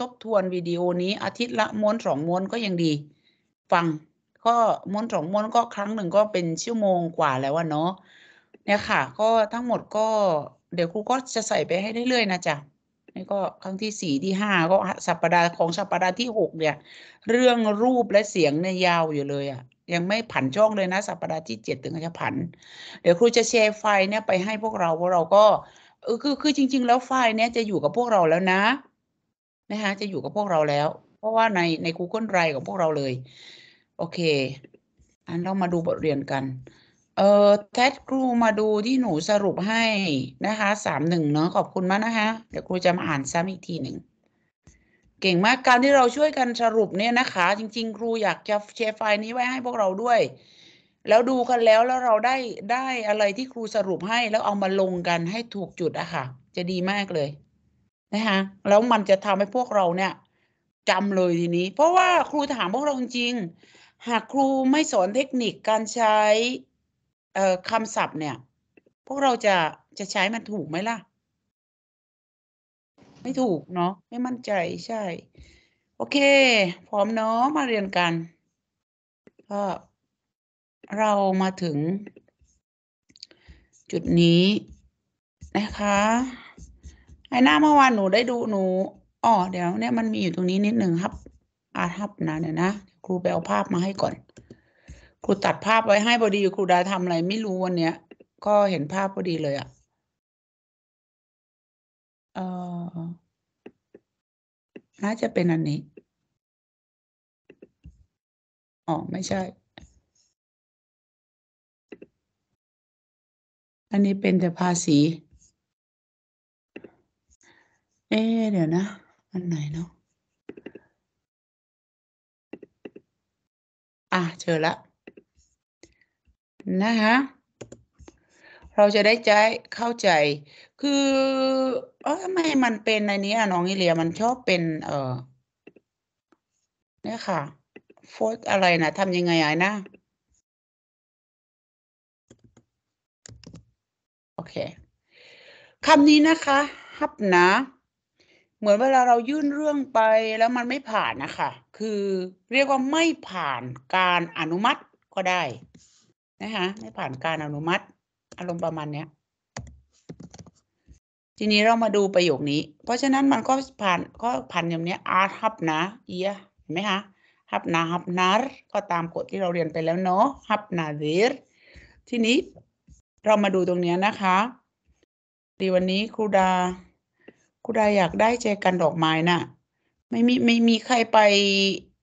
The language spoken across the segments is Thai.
ทบทวนวิดีโอนี้อาทิตย์ละม้วนสองม้วนก็ยังดี ฟัง ก็ม้วนสองม้วนก็ครั้งหนึ่งก็เป็นชั่วโมงกว่าแล้ววะเนาะเนี่ยค่ะ ก็ทั้งหมดก็ เดี๋ยวครูก็จะใส่ไปให้เรื่อยๆนะจ๊ะนี่ก็ครั้งที่สี่ที่ห้าก็สัปปดาห์ของสัปปดาห์ที่หกเนี่ย เรื่องรูปและเสียงเนี่ยยาวอยู่เลยอะ่ะยังไม่ผันช่องเลยนะ สัปปดาห์ที่เจ็ดถึงจะผันเดี๋ยวครูจะแชร์ไฟล์เนี่ยไปให้พวกเราพาะเราก็คือคือจริง ๆ แล้วไฟล์เนี่ยจะอยู่กับพวกเราแล้วนะนะคะจะอยู่กับพวกเราแล้ว เพราะว่าในใน Google Drive ของพวกเราเลยโอเคอันเรามาดูบทเรียนกันเอ่อแทดครูมาดูที่หนูสรุปให้นะคะสามหนึ่งเนาะขอบคุณมากนะคะ เดี๋ยวครูจะมาอ่านซ้ำอีกทีหนึ่งเก่งมากการที่เราช่วยกันสรุปเนี่ยนะคะ จริงๆครูอยากจะแชร์ไฟล์นี้ไว้ให้พวกเราด้วย แล้วดูกันแล้วแล้วเราได้ได้อะไรที่ครูสรุปให้แล้วเอามาลงกันให้ถูกจุดอะค่ะจะดีมากเลยนะคะแล้วมันจะทำให้พวกเราเนี่ย จำเลยทีนี้ เพราะว่าครูถามพวกเราจริงหากครูไม่สอนเทคนิคการใช้คำศัพท์เนี่ย พวกเราจะจะใช้มันถูกไหมล่ะ ไม่ถูกเนาะไม่มั่นใจใช่ โอเค พร้อมเนาะมาเรียนกันก็เรามาถึงจุดนี้นะคะไอ้หน้าเมื่อวานหนูได้ดูหนู อ๋อเดี๋ยว เนี่ยมันมีอยู่ตรงนี้นิดหนึ่งครับอาทับนะเนี่ยนะครูไปเอาภาพมาให้ก่อน ครูตัดภาพไว้ให้พอดีครูดาทำอะไร ไม่รู้วันเนี้ย ก็เห็นภาพพอดีเลยอะ่ะเออน่าจะเป็นอันนี้อ๋อ ไม่ใช่ อันนี้เป็นแต่ภาษีเอ๊เดี๋ยวนะอันไหนเนาะ อ่ะเจอละ นะคะ เราจะได้ใจเข้าใจ คือเออทำไมมันเป็นในนี้อ่ะน้องอิเลีย มันชอบเป็น เออเนี่ยค่ะ โฟตอะไรนะ ทำยังไงอ้นะ โอเค คำนี้นะคะ ฮับนะเหมือนเวลาเรายื่นเรื่องไปแล้วมันไม่ผ่านนะคะคือเรียกว่าไม่ผ่านการอนุมัติก็ได้นะคะไม่ผ่านการอนุมัติอารมณ์ประมาณเนี้ยทีนี้เรามาดูประโยคนี้ เพราะฉะนั้นมันก็ผ่านก็ผ่านอย่างนี้อาทับนะเอียเห็นไหมคะฮับนาฮับนารก็ตามกฎที่เราเรียนไปแล้วเนาะฮับนาเดรทีนี้เรามาดูตรงนี้นะคะดีวันนี้ครูดาคุณดาอยากได้แจกันดอกไม้น่ะ ไม่มีไม่มีใครไป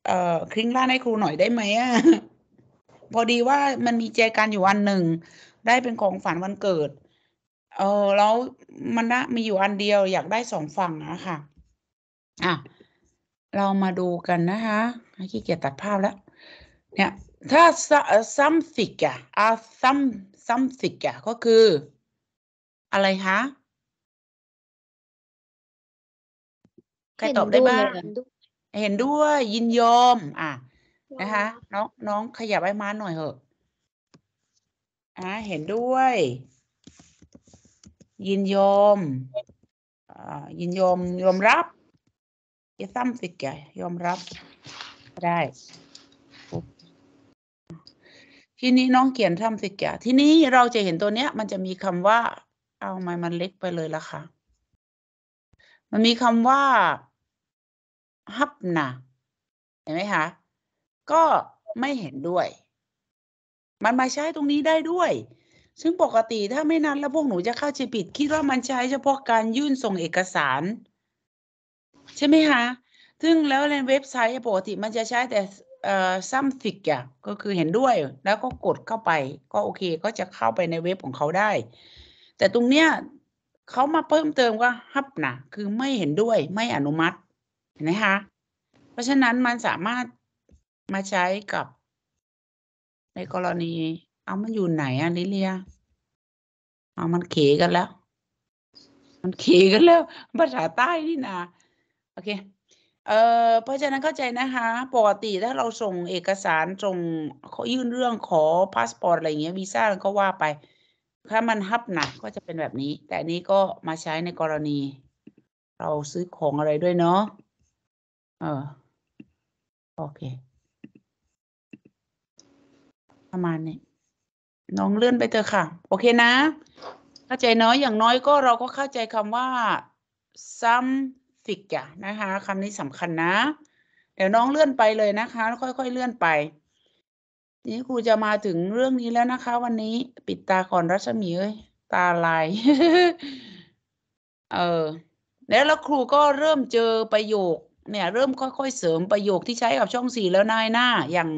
เอ่อคลิ้งล่าให้ครูหน่อยได้ไหมอ่ะพอดีว่ามันมีแจกันอยู่อันหนึ่ง ได้เป็นของฝันวันเกิด เออแล้วมันนะมีอยู่อันเดียวอยากได้สองฝั่งนะค่ะอ่ะเรามาดูกันนะคะขี้เกียจตัดภาพแล้ว เนี่ย ถ้า something อะ some something อะก็คือ อะไรคะใครตอบได้บ้างเห็นด้วย ยินยอม อ่ะนะคะน้องน้องขยับใบม้าหน่อยเหอะ อ่ะเห็นด้วย ยินยอม อ่า ยินยอมยอมรับจตซ้ำสิแกยอมรับ ได้ ทีนี้น้องเขียนทำสิแกทีนี้เราจะเห็นตัวเนี้ยมันจะมีคำว่า เอาไม้มันเล็กไปเลยละค่ะ มันมีคำว่าฮับนะเห็นไหมคะ ก็ไม่เห็นด้วย มันมาใช้ตรงนี้ได้ด้วย ซึ่งปกติถ้าไม่นั้นแล้วพวกหนูจะเข้าใจผิด คิดว่ามันใช้เฉพาะการยื่นส่งเอกสาร ใช่ไหมคะ ซึ่งแล้วในเว็บไซต์ปกติมันจะใช้แต่เอ่อิกอ่ะก็คือเห็นด้วย แล้วก็กดเข้าไป ก็โอเค ก็จะเข้าไปในเว็บของเขาได้ แต่ตรงเนี้ยเขามาเพิ่มเติมว่าฮับนะคือไม่เห็นด้วยไม่อนุมัติเห็นไหมคะ เพราะฉะนั้นมันสามารถมาใช้กับ ในกรณี เอามันอยู่ไหนอะลิเลียเอามันเขกันแล้ว มันเขกันแล้วภาษาใต้นี่นะโอเคเอ่อเพราะฉะนั้นเข้าใจนะคะปกติถ้าเราส่งเอกสารส่งเขายื่นเรื่องขอพาสปอร์ตอะไรเงี้ยวีซ่าก็ว่าไปถ้ามันฮับหนักก็จะเป็นแบบนี้ แต่นี้ก็มาใช้ในกรณี เราซื้อของอะไรด้วยเนาะเออโอเค ประมาณนี้ น้องเลื่อนไปเถอะค่ะ โอเคนะ เข้าใจน้อยอย่างน้อยก็เราก็เข้าใจคำว่าซ้ำฟิกจ n ะนะคะคำนี้สำคัญนะเดี๋ยวน้องเลื่อนไปเลยนะคะค่อยๆเลื่อนไป นี่ครูจะมาถึงเรื่องนี้แล้วนะคะ วันนี้ปิดตาก่อนรัศมีเอ้ยตาลายเออแล้วแล้วครูก็เริ่มเจอประโยคเนี่ยเริ่มค่อยๆเสริมประโยคที่ใช้กับช่องสี่แล้วนายหน้า อย่าง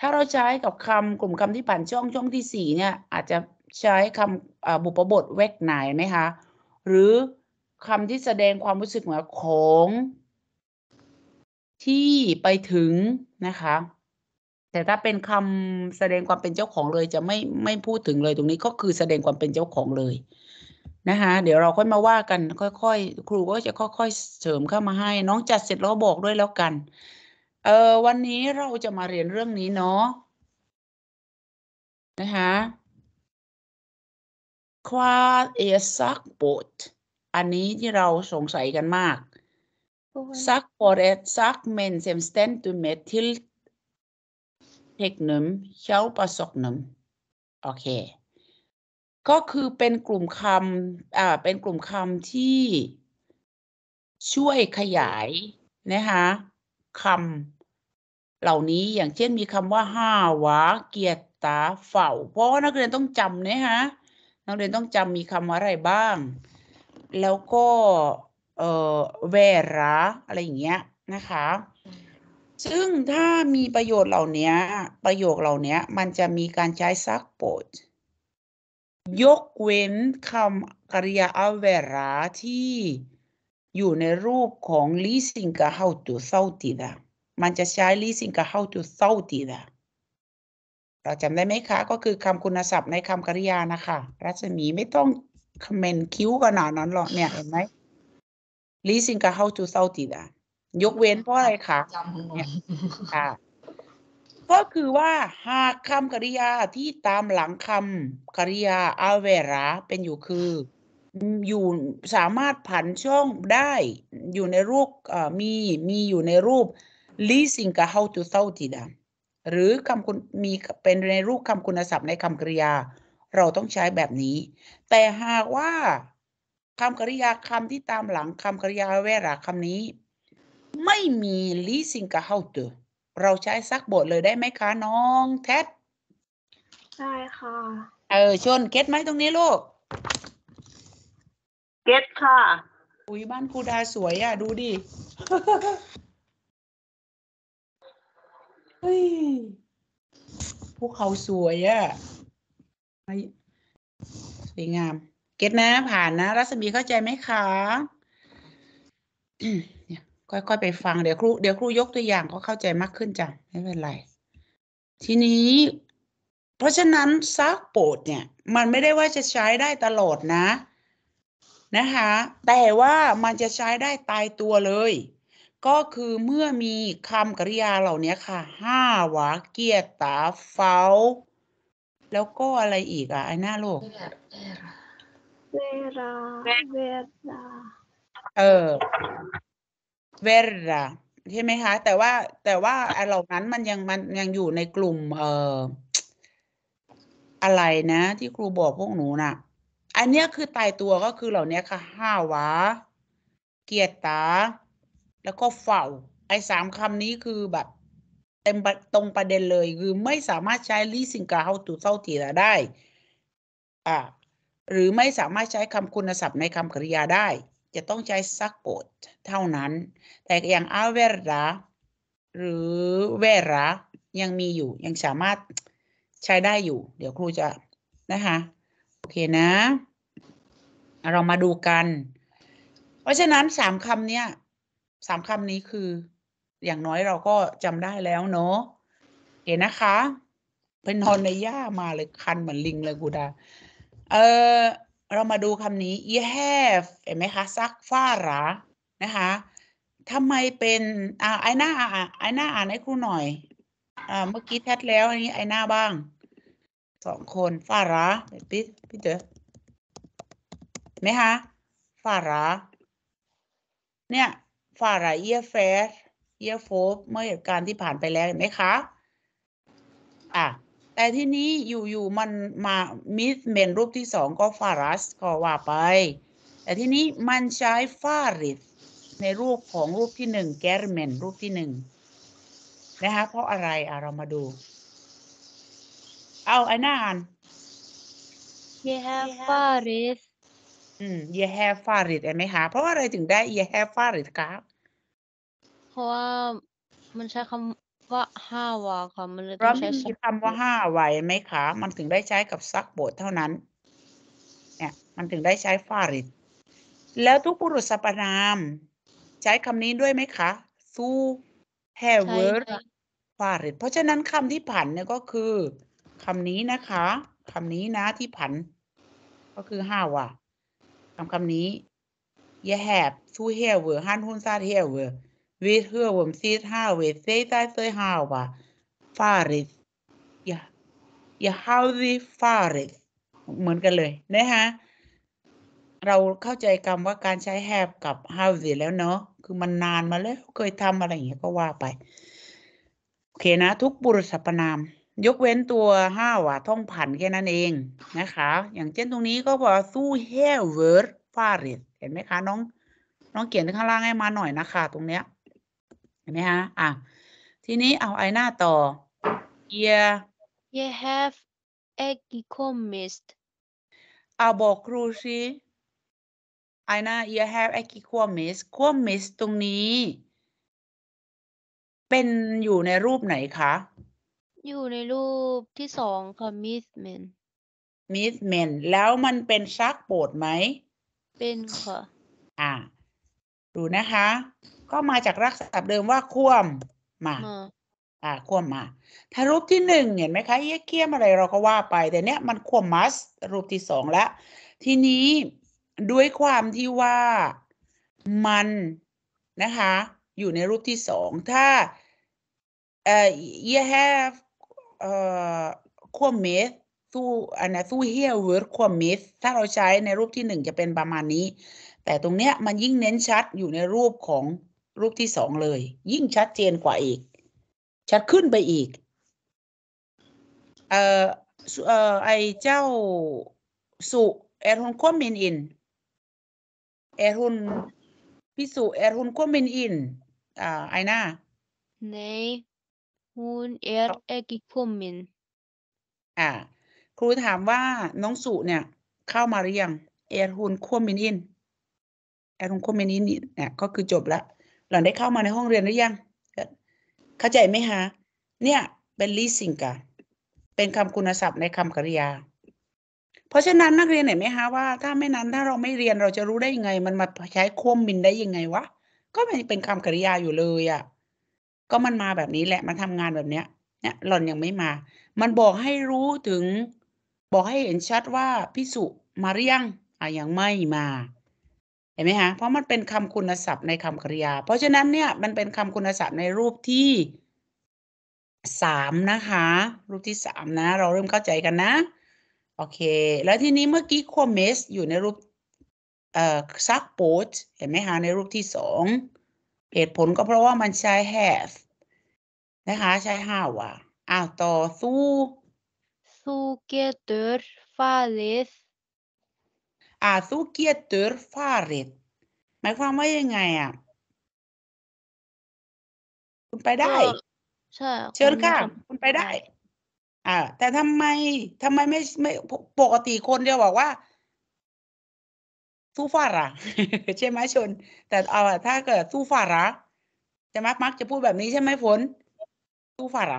ถ้าเราใช้กับคำกลุ่มคำที่ผ่านช่องช่องที่สี่เนี่ย อาจจะใช้คำบุปบทเวกไหนไหมคะหรือคำที่แสดงความรู้สึกเหมือนของ ที่ไปถึงนะคะ แต่ถ้าเป็นคำแสดงความเป็นเจ้าของเลยจะไม่ไม่พูดถึงเลยตรงนี้ก็คือแสดงความเป็นเจ้าของเลยนะคะเดี๋ยวเราค่อยมาว่ากัน ค่อยๆครูก็จะค่อยๆเสริมเข้ามาให้ น้องจัดเสร็จแล้วบอกด้วยแล้วกันเออวันนี้เราจะมาเรียนเรื่องนี้เนาะนะคะควาเอซักโบดอันนี้ที่เราสงสัยกันมากซักโบดซักเมนเซมสเตนตูเมทิลเทคนิมเชลปาสกนิมโอเคก็คือเป็นกลุ่มคำอ่า เป็นกลุ่มคำที่ช่วยขยายนะคะคำเหล่านี้ อย่างเช่นมีคำว่าห้าวะเกียรตาเฝ้าเพราะว่านักเรียนต้องจำนะฮะ นักเรียนต้องจำมีคำอะไรบ้าง แล้วก็เออเวระอะไรอย่างเงี้ยนะคะ ซึ่งถ้ามีประโยชน์เหล่านี้ประโยคเหล่านี้มันจะมีการใช้ซักโปดยกเว้นคำกริยาอเวราที่อยู่ในรูปของ l e สิ i n g กับ how to เศร้าตีดมันจะใช้ l e สิ i n g กับ how to เศร้าตีดเราจำได้ไหมคะ ก็คือคำคุณศัพท์ในคำกริยานะคะ รัศมีไม่ต้องคอมเมนต์คิ้วขนาดนั้นหรอก เนี่ย เห็นไหม l e สิ i n g กับ how to เศร้าตีดยกเว้นเพราะอะไรคะจำของหนูค่ะก็คือว่าหากคำกริยาที่ตามหลังคำกริยาอาเวราเป็นอยู่คืออยู่สามารถผันช่องได้อยู่ในรูปมีมีอยู่ในรูปลีสิงกะเฮาตุเซาติดาหรือคำคุณมีเป็นในรูปคำคุณศัพท์ในคำกริยา เราต้องใช้แบบนี้ แต่หากว่าคำกริยาคำที่ตามหลังคำกริยาอเวราคำนี้ ไม่มีลีสิงกะเฮาตุเราใช้ซักบทเลยได้ไหมคะ น้อง แท็ดได้ค่ะ เออ ชน เก็ตไหมตรงนี้ลูก เก็ตค่ะ อุ้ยบ้านครูดาสวยอ่ะ ดูดิ เฮ้ยพวกเขาสวยอ่ะ สวยงาม เก็ตนะ ผ่านนะ รัศมีเข้าใจไหมคะค่อยๆ ไปฟัง เดี๋ยวครูเดี๋ยวครูยกตัวอย่างก็เข้าใจมากขึ้นจ้ะไม่เป็นไร ทีนี้ เพราะฉะนั้นซากโปดเนี่ย มันไม่ได้ว่าจะใช้ได้ตลอดนะ นะคะ แต่ว่ามันจะใช้ได้ตายตัวเลย ก็คือเมื่อมีคำกริยาเหล่านี้ค่ะ ห้าวาเกียตาเฝ้า แล้วก็อะไรอีกอ่ะ ไอ้หน้าโลกเวลาเวลาเออเวระใช่ไหมคะแต่ว่าแต่ว่าเหล่านั้นมันยังมันยังอยู่ในกลุ่มเอ่ออะไรนะ ที่ครูบอกพวกหนูนะ่ะ อันเนี้ยคือตายตัวก็คือเหล่านี้ค่ะ ห้าวะเกียรตา แล้วก็เฝ้าไอ้สามคำนี้คือแบบเต็มตรงประเด็นเลยคือไม่สามารถใช้ลีสิงกาเฮาตูเศร้าตีละได้อ่าหรือไม่สามารถใช้คำคุณศัพท์ในคำกริยาได้จะต้องใช้สักดเท่านั้น แต่อย่างอาเวราหรือเวระยังมีอยู่ ยังสามารถใช้ได้อยู่ เดี๋ยวครูจะนะคะโอเคนะ เรามาดูกัน เพราะฉะนั้นสามคำเนี้ยสามคำนี้คือ อย่างน้อยเราก็จำได้แล้วเนาะเห็นนะคะเป็นนอนในหญ้ามาเลย คันเหมือนลิงเลยกูดาเออเรามาดูคำนี้ you have เห็นไหมคะซักฟ้าระนะคะทำไมเป็นอ่าไอหน้าอไอหน้าอ่านให้ครูหน่อย อ่า เมื่อกี้แทสแล้ว อันนี้ไอหน้าบ้าง สองคนฟ้าระพี่พี่เจอเห็นไหมคะฟ้าระเนี่ยฟ้าระ you have ์เเมื่อเหตุการณ์ที่ผ่านไปแล้วเห็นไหมคะ อ่าแต่ที่นี้อยู่ๆมันมามิสเมนรูปที่สองก็ฟารัสก็ว่าไป แต่ที่นี้มันใช้ฟาริสในรูปของรูปที่หนึ่งแกรเมนรูปที่หนึ่งนะคะเพราะอะไรอะเรามาดู เอาไอ้น่าอ่าน you have faris อืม you have faris เห็นไหมคะเพราะอะไรถึงได้ you have faris ครับเพราะว่ามันใช้คำก็ห้าวาค่ะมันเลยต้องใช้ไม่มีคำว่าห้าไหวไหมคะมันถึงได้ใช้กับซักโบทเท่านั้นเนี่ยมันถึงได้ใช้ฟาริดแล้วทุกบุรุษสรรพนาม ใช้คำนี้ด้วยไหมคะทูแฮเวิร์ดฟาริดเพราะฉะนั้นคำที่ผันเนี่ยก็คือคำนี้นะคะคำนี้นะที่ผัน ก็คือห้าว่คำคำนี้แ o u ทู v ฮเว h e r ดฮันฮุนซาเฮเวิร์วิ t h her wom sit how ว i t h s a ส t h a าวะฟาริสย่าอย่า how the f a r i เหมือนกันเลยนะคะเราเข้าใจคำว่าการใช้แฮบกับฮาว t ีแล้วเนาะคือมันนานมาแล้วเคยทำอะไรอย่างเงี้ยก็ว่าไปโอเคนะทุกบุรุษสรรพนาม ยกเว้นตัวห้าวอะท่องผันแค่นั้นเองนะคะ อย่างเช่นตรงนี้ก็บอกสู้เฮเวิร์ดฟาริสเห็นไหมคะน้องน้องเขียนข้างล่างให้มาหน่อยนะคะ ตรงเนี้ยห็นไหมฮะอ่ะ ทีนี้เอาไอหน้าต่อ yeah you have economist เอาบอกครูสิ ไอหน้า you have economist economist ตรงนี้ เป็นอยู่ในรูปไหนคะ อยู่ในรูปที่สองค่ะ miss men miss men แล้วมันเป็นซักโบดไหม เป็นค่ะ อ่าดูนะคะก็มาจากรักษาเดิมว่าควมมา อ่า ควมมา ถ้ารูปที่หนึ่งเห็นไหมคะ เยี่ยเคี้ยมอะไรเราก็ว่าไป แต่เนี้ยมันควมมัสรูปที่สองละ ทีนี้ด้วยความที่ว่ามันนะคะ อยู่ในรูปที่สอง ถ้า เอ่อ you have เอ่อควมเมสสู้อันนนสู้เฮียเวิร์ดควมมิส ถ้าเราใช้ในรูปที่หนึ่งจะเป็นประมาณนี้ แต่ตรงเนี้ยมันยิ่งเน้นชัดอยู่ในรูปของรูปที่สองเลย ยิ่งชัดเจนกว่าอีก ชัดขึ้นไปอีกเอ่อเออไอเจ้าสุแอร์ฮุนควมินอินแอร์ฮุนพิสุแอร์ฮุนควมินอินอ่าไอหน้าในฮุนแอร์เอกิควมินอ่าครูถามว่าน้องสุเนี่ย เข้ามาหรือยังแอร์ฮุนควมินอินแอร์ฮุนควมินอินเนี่ยก็คือจบละหล่อนได้เข้ามาในห้องเรียนหรือยังเข้าใจไหมฮะ เนี่ยเป็นลีสิงกะเป็นคำคุณศัพท์ในคำกริยา เพราะฉะนั้นนักเรียนเห็นไหมฮะว่า ถ้าไม่นั้นถ้าเราไม่เรียนเราจะรู้ได้ยังไง มันมาใช้ควมบินได้ยังไงวะ ก็มันเป็นคำกริยาอยู่เลยอะ่ะก็มันมาแบบนี้แหละมันทำงานแบบเนี้ย เนี่ย หล่อนยังไม่มา มันบอกให้รู้ถึง บอกให้เห็นชัดว่าพิสุมาเรือยงอ่ะยังไม่มาเห็นไหมคะ เพราะมันเป็นคำคุณศัพท์ในคำกริยา เพราะฉะนั้นเนี่ยมันเป็นคำคุณศัพท์ในรูปที่สามนะคะ รูปที่สามนะ เราเริ่มเข้าใจกันนะ โอเค แล้วทีนี้เมื่อกี้ควเมสอยู่ในรูปเอ่อซักโปดเห็นไหมคะ ในรูปที่สองเหตุผลก็เพราะว่ามันใช้ have นะคะ ใช้ how อ่ะอ้าวต่อสู้เกตเตอร์ฟาล e สอาซูเกียเตอร์ฟาริดหมายความว่ายังไง อ่ะ คุณไปได้ใช่เชิญค่ะคุณไปได้ อ่า แต่ทำไม ทำไมไม่ไม่ปกติคนเดียวบอกว่าซูฟาระใช่ไหมชน แต่เอาถ้าเกิดซูฟาระจะมักมักจะพูดแบบนี้ใช่ไหมฝนซูฟาระ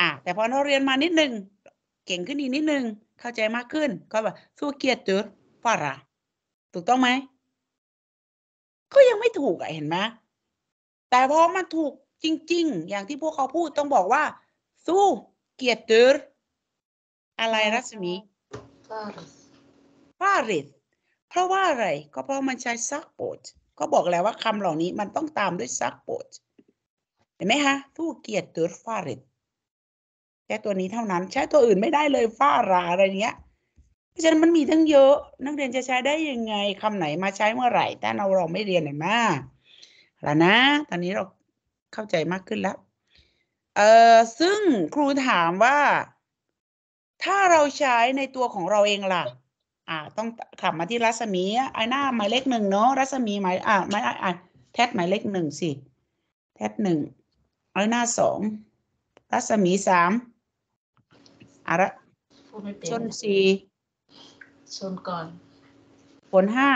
อ่ะแต่พอเราเรียนมานิดนึง เก่งขึ้นอีกนิดนึงเข้าใจมากขึ้นก็แบบซูเกียร์ิุฝรั่งถูกต้องไหม ก็ยังไม่ถูกอะเห็นไหมแต่พอมันถูกจริง ๆ อย่างที่พวกเขาพูดต้องบอกว่า สู้เกียรติร์อะไรรัศมีฟาริสเพราะว่าอะไร ก็เพราะมันใช้ซักโปดก็บอกแล้วว่าคำเหล่านี้มันต้องตามด้วยซักโปดเห็นไหมคะ สู้เกียรติร์ฟาริสแค่ตัวนี้เท่านั้น ใช้ตัวอื่นไม่ได้เลยฟาราอะไรเงี้ยเพราะฉะนั้นมันมีทั้งเยอะ นักเรียนจะใช้ได้ยังไงคำไหนมาใช้เมื่อไหร่ถ้าเราเราไม่เรียนเห็นไหมแล้วนะ ตอนนี้เราเข้าใจมากขึ้นแล้วเออซึ่งครูถามว่าถ้าเราใช้ในตัวของเราเองล่ะ อ่า ต้องขับมาที่รัศมีไอหน้า หมายเลขหนึ่งเนาะรัศมีหมายอ่าหมายอ่าแทดหมายเลขหนึ่งสิแทดหนึ่งไอหน้าสองรัศมีสามอาระสนสี่ชนก่อนฝนห้า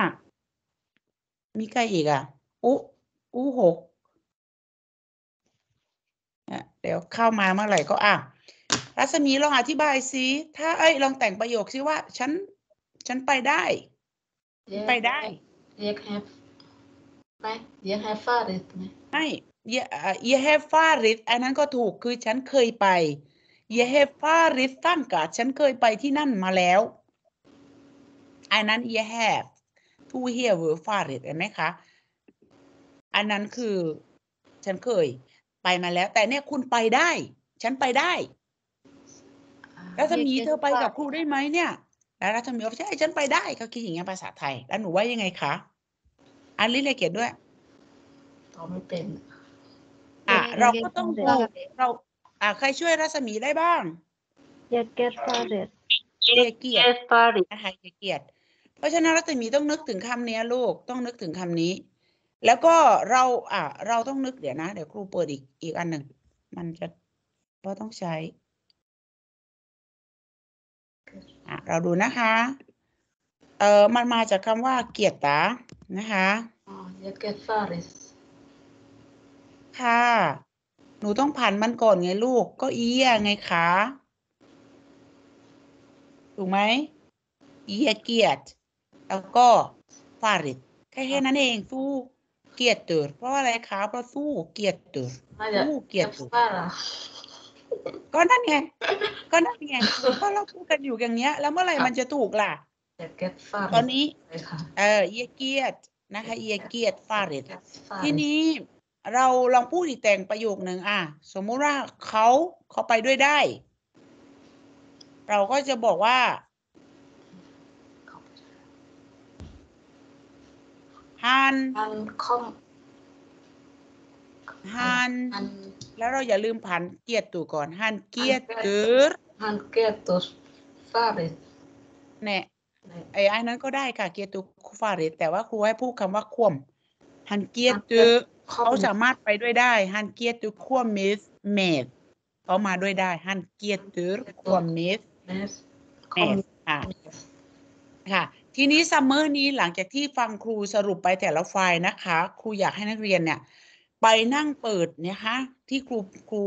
มีใครอีกอ่ะอุอุหกเดี๋ยวเข้ามาเมื่อไหร่ก็ อ่ะรัศมีลองอธิบายสิถ้าเอ้ยลองแต่งประโยคสิว่า ฉัน ฉันไปได้ ไปได้เรียกแฮปไหมเรียกแฮฟฟาริสไหมไม่เยเฮฟฟาริสอันนั้นก็ถูกคือฉันเคยไปเยเฮฟฟาริสตั้งกบฉันเคยไปที่นั่นมาแล้วอันนั้น you have to hear w o r ์ for it เห็นไหมคะ อันนั้นคือ ฉันเคยไปมาแล้ว แต่เนี่ยคุณไปได้ ฉันไปได้รัศมีเธอไปกับครูได้ไหมเนี่ยแล้วรัศมีบอกใช่ฉันไปได้เขาคิดอย่างเงี้ยภาษาไทย แล้วหนูว่ายังไงคะอันลิเลเกียดด้วย ตอบไม่เป็นอ่ะเราก็ต้องดูเราอ่ะใครช่วยรัศมีได้บ้างเกียดเกียดฟาเรตเกียดเกียดนะคะเกียดเพราะฉะนั้นรัตมีต้องนึกถึงคำนี้ลูกต้องนึกถึงคำนี้ แล้วก็ เราอ่ะเราต้องนึกเดี๋ยวนะ เดี๋ยวครูเปิดอีกอีกอันหนึ่งมันจะเราต้องใช้อ่ะเราดูนะคะเออมันมาจากคำว่าเกียรตานะคะอ๋อเกียรตาริสค่ะหนูต้องผ่านมันก่อนไงลูกก็เอียไงคะถูกไหมเอียเกียรติแล้วก็ฟาริดแค่นั้นเองสู้ เกียรติเติร์เพราะอะไรคะเพราะสู้เกียรติเติร์สู้เกียรติเติร์ก็นั่นไงก็นั่นไงเพราะเราพูดกันอยู่อย่างเนี้ย แล้วเมื่อไหร่มันจะถูกล่ะตอนนี้ เออเียเกียรตินะคะเียเกียรติฟาริดทีนี้เราลองพูดอีกแต่งประโยคหนึ่งอ่ะ สมมุติว่าเขาเขาไปด้วยได้ เราก็จะบอกว่าฮันฮันคอมฮัน แล้วเราอย่าลืมผันเกียรติตัวก่อน ฮันเกียรติฮันเกียรติฟาริสเนี่ยไอ้อนั้นก็ได้ค่ะ เกียรติฟาริสแต่ว่าครูให้พูดคำว่าควมฮันเกียรติเขาสามารถไปด้วยได้ ฮันเกียรติคว่วมิส เมสเขามาด้วยได้ ฮันเกียรติคว่วมิส เมสค่ะค่ะทีนี้ซัมเมอร์นี้หลังจากที่ฟังครูสรุปไปแต่ละไฟล์นะคะ ครูอยากให้นักเรียนเนี่ย ไปนั่งเปิดนะคะ ที่ครูครู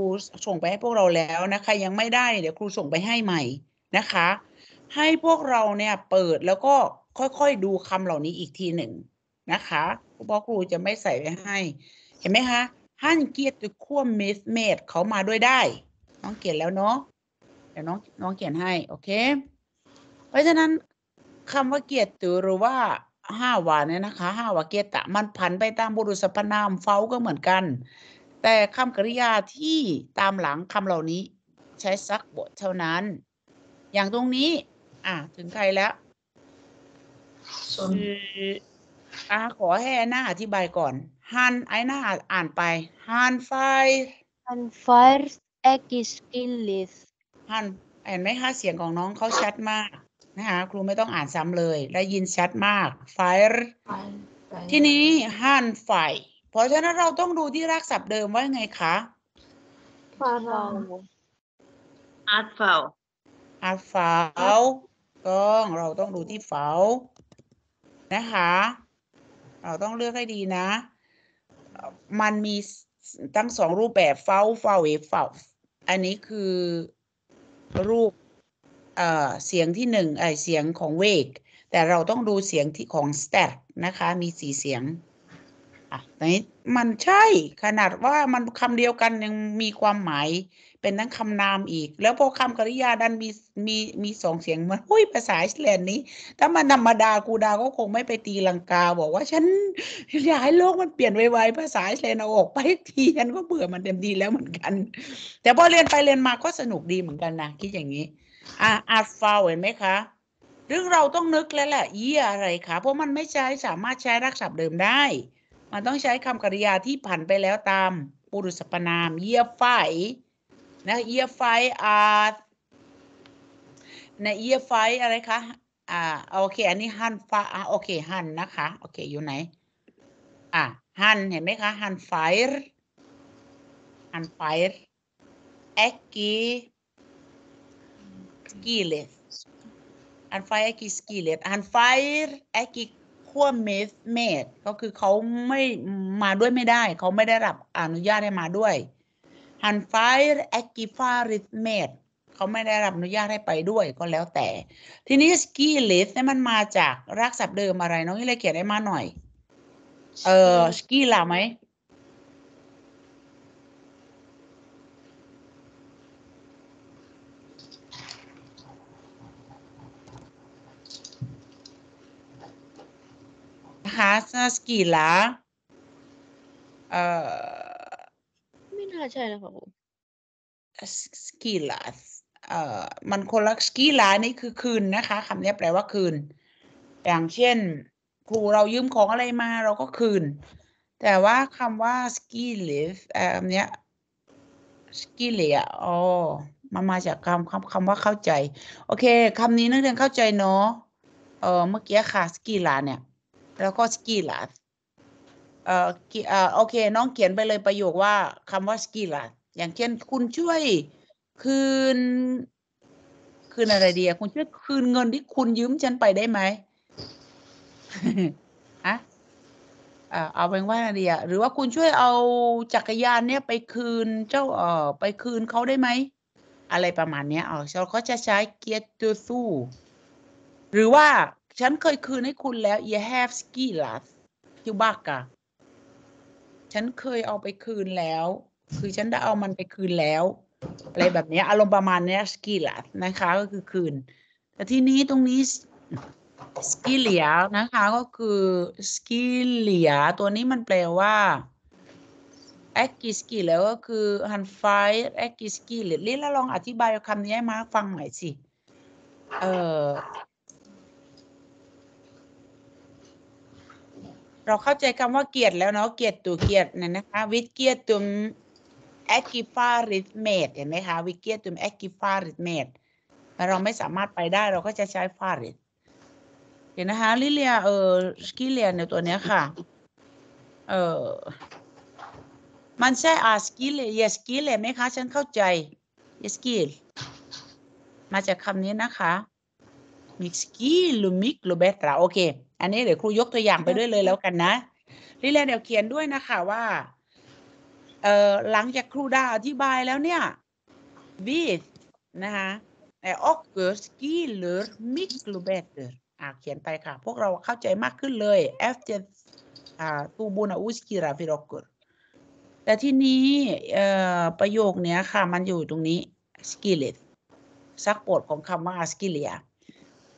ส่งไปให้พวกเราแล้วนะคะยังไม่ได้เดี๋ยวครูส่งไปให้ใหม่นะคะ ให้พวกเราเนี่ยเปิดแล้วก็ค่อยๆดูคำเหล่านี้อีกทีหนึ่งนะคะเพราะครูจะไม่ใส่ไปให้ เห็นไหมคะฮั่นเกียรติคั่วเมสเมดเขามาด้วยได้ น้องเกียรติแล้วเนาะเดี๋ยวน้องน้องเขียนให้โอเคเพราะฉะนั้นคำว่าเกียรติหรือว่าห้าวาเนี่ยนะคะห้าวาเกียรตะมันผันไปตามบุรุษพนามเฝ้าก็เหมือนกัน แต่คำกริยาที่ตามหลังคำเหล่านี้ ใช้ซักบทเท่านั้น อย่างตรงนี้ อ่ะถึงใครแล้วอ่ขอให้หน้าอธิบายก่อน ฮันไอหน้าอ่านไปฮันไฟฮันไฟเอ็กซ์กิลลิสฮันเห็นไหมคะเสียงของน้องเขาชัดมากนะคะครูไม่ต้องอ่านซ้ำเลยได้ยินชัดมากไฟทีนี้ห่านไฟเพราะฉะนั้นเราต้องดูที่รากศัพท์เดิมว่าไงคะ f า r ์ o Atfal. อา์ฟาต้องเราต้องดูที่เฝานะคะ เราต้องเลือกให้ดีนะมันมีตั้งสองรูปแบบเฝ้าเฝ้าเอเฝ้าอันนี้คือรูปเสียงที่หนึ่งเสียงของเวกแต่เราต้องดูเสียงที่ของสแตทนะคะ มีสี่เสียงอ่ะนี้มันใช่ขนาดว่ามันคำเดียวกันยังมีความหมายเป็นทั้งคำนามอีก แล้วพอคำกริยาดันมีมีมีสองเสียงมันหุ้ยภาษาสแลนนี้ถ้ามันธรรมดากูดาก็คงไม่ไปตีลังกา บอกว่าฉันอยากให้โลกมันเปลี่ยนไวๆ ภาษาสแลนเอาออกไปทีฉันก็เบื่อมันเต็มดีแล้วเหมือนกัน แต่พอเรียนไปเรียนมาก็สนุกดีเหมือนกันนะคิดอย่างนี้อาอาฟาวเห็นไหมคะหร่งเราต้องนึกแล้วแหละเยี่อะไรคะเพราะมันไม่ใช้สามารถใช้รักษาเดิมได้มันต้องใช้คำกริยาที่ผ่านไปแล้วตามปุรุษปนามเยี่ยไฟนะเยี่ยไฟอาในเยี่ยไฟอะไรคะอ่าโอเคอันนี้หันฟาอ่าโอเคหันนะคะโอเคอยู่ไหนอ่าหันเห็นไหมคะหันไฟหันไฟเอ็กกี้ s k i ล i ð hann f æ ิสกิ i s k อันไฟ a n n fær ekki k o m ก็คือเขาไม่มาด้วยไม่ได้เขาไม่ได้รับอนุญาตให้มาด้วย h ันไฟ r ekki farið m e เขาไม่ได้รับอนุญาตให้ไปด้วยก็แล้วแต่ ทีนี้สก i ลิ ð เนี่ยมันมาจากรากศัพท์เดิมอะไรน้องนีเลยเขียนได้มาหน่อย เออสก i ล่ะไหม Hasa s k i l เอ่อไม่น่าใช่นะคะครู s k i l เอ่อมันคนละสกีลานี่คือคืนนะคะคำนี้แปลว่าคืน อย่างเช่น ครูเรายืมของอะไรมาเราก็คืน แต่ว่าคำว่าสกีลิฟอ่อคำนี้สกีเลียอ๋อมันมาจากคำคำคำว่าเข้าใจโอเคคำนี้นักเรียนเข้าใจเนาะเออเมื่อกี้ค่ะสกีลาเนี่ยแล้วก็สกีลาเอ่อเอ่อโอเค น้องเขียนไปเลยประโยค ว่าคำว่าสกีลาอย่างเช่น คุณช่วยคืน คืนอะไรดีอะคุณช่วยคืนเงินที่คุณยืมฉันไปได้ไหมอะเอาเป็นว่าอะไรอะหรือว่าคุณช่วยเอาจักรยานเนี่ยไปคืนเจ้า เอ่อ ไปคืนเขาได้ไหม อะไรประมาณเนี้ยอาเขาจะใช้เกียร์ตัวสู้หรือว่าฉันเคยคืนให้คุณแล้ว you have ski l l s คิวบากะฉันเคยเอาไปคืนแล้ว คือฉันได้เอามันไปคืนแล้วอะไรแบบนี้อารมณ์ประมาณนี้สกิลนะคะก็คือคืน แต่ที่นี้ตรงนี้สกิเลียนะคะก็คือสกิเลียตัวนี้มันแปลว่าแอคกิสกิแล้วก็คือฮันไฟแอคกิสกิเลยแล้วลองอธิบายคำนี้ให้มาฟังหน่อยสิ เอ่อเราเข้าใจคำว่าเกียรติแล้วเนาะเกียรติตัวเกียรตินะนะคะวิเกียรติตุมแอคกิฟาริทเมดเห็นไหมคะวิเกียรติตุมแอคกิฟาริทเมดเราไม่สามารถไปได้เราก็จะใช้ฟาริทเห็นนะคะลิเลียเออกิเลียในตัวเนี้ยค่ะเออมันใช่อาสกิลเลยยสกิลเลยไหมคะฉันเข้าใจยสกิลมาจากคำนี้นะคะมิกสกิลูมิกลูเบตราโอเคอันนี้เดี๋ยวครูยกตัวอย่างไปด้วยเลยแล้วกันนะลิเลนเดี๋ยวเขียนด้วยนะคะว่าเอ่อหลังจากครูดาอธิบายแล้วเนี่ย with นะคะ ocker skiller miklu better อ่าเขียนไปค่ะพวกเราเข้าใจมากขึ้นเลย after อ่าตูบูนาอุสกิราฟิโรกอรแต่ที่นี้เอ่อประโยคเนี้ยค่ะมันอยู่ตรงนี้ s k i l l ตซักปดของคำว่าสกีเลีย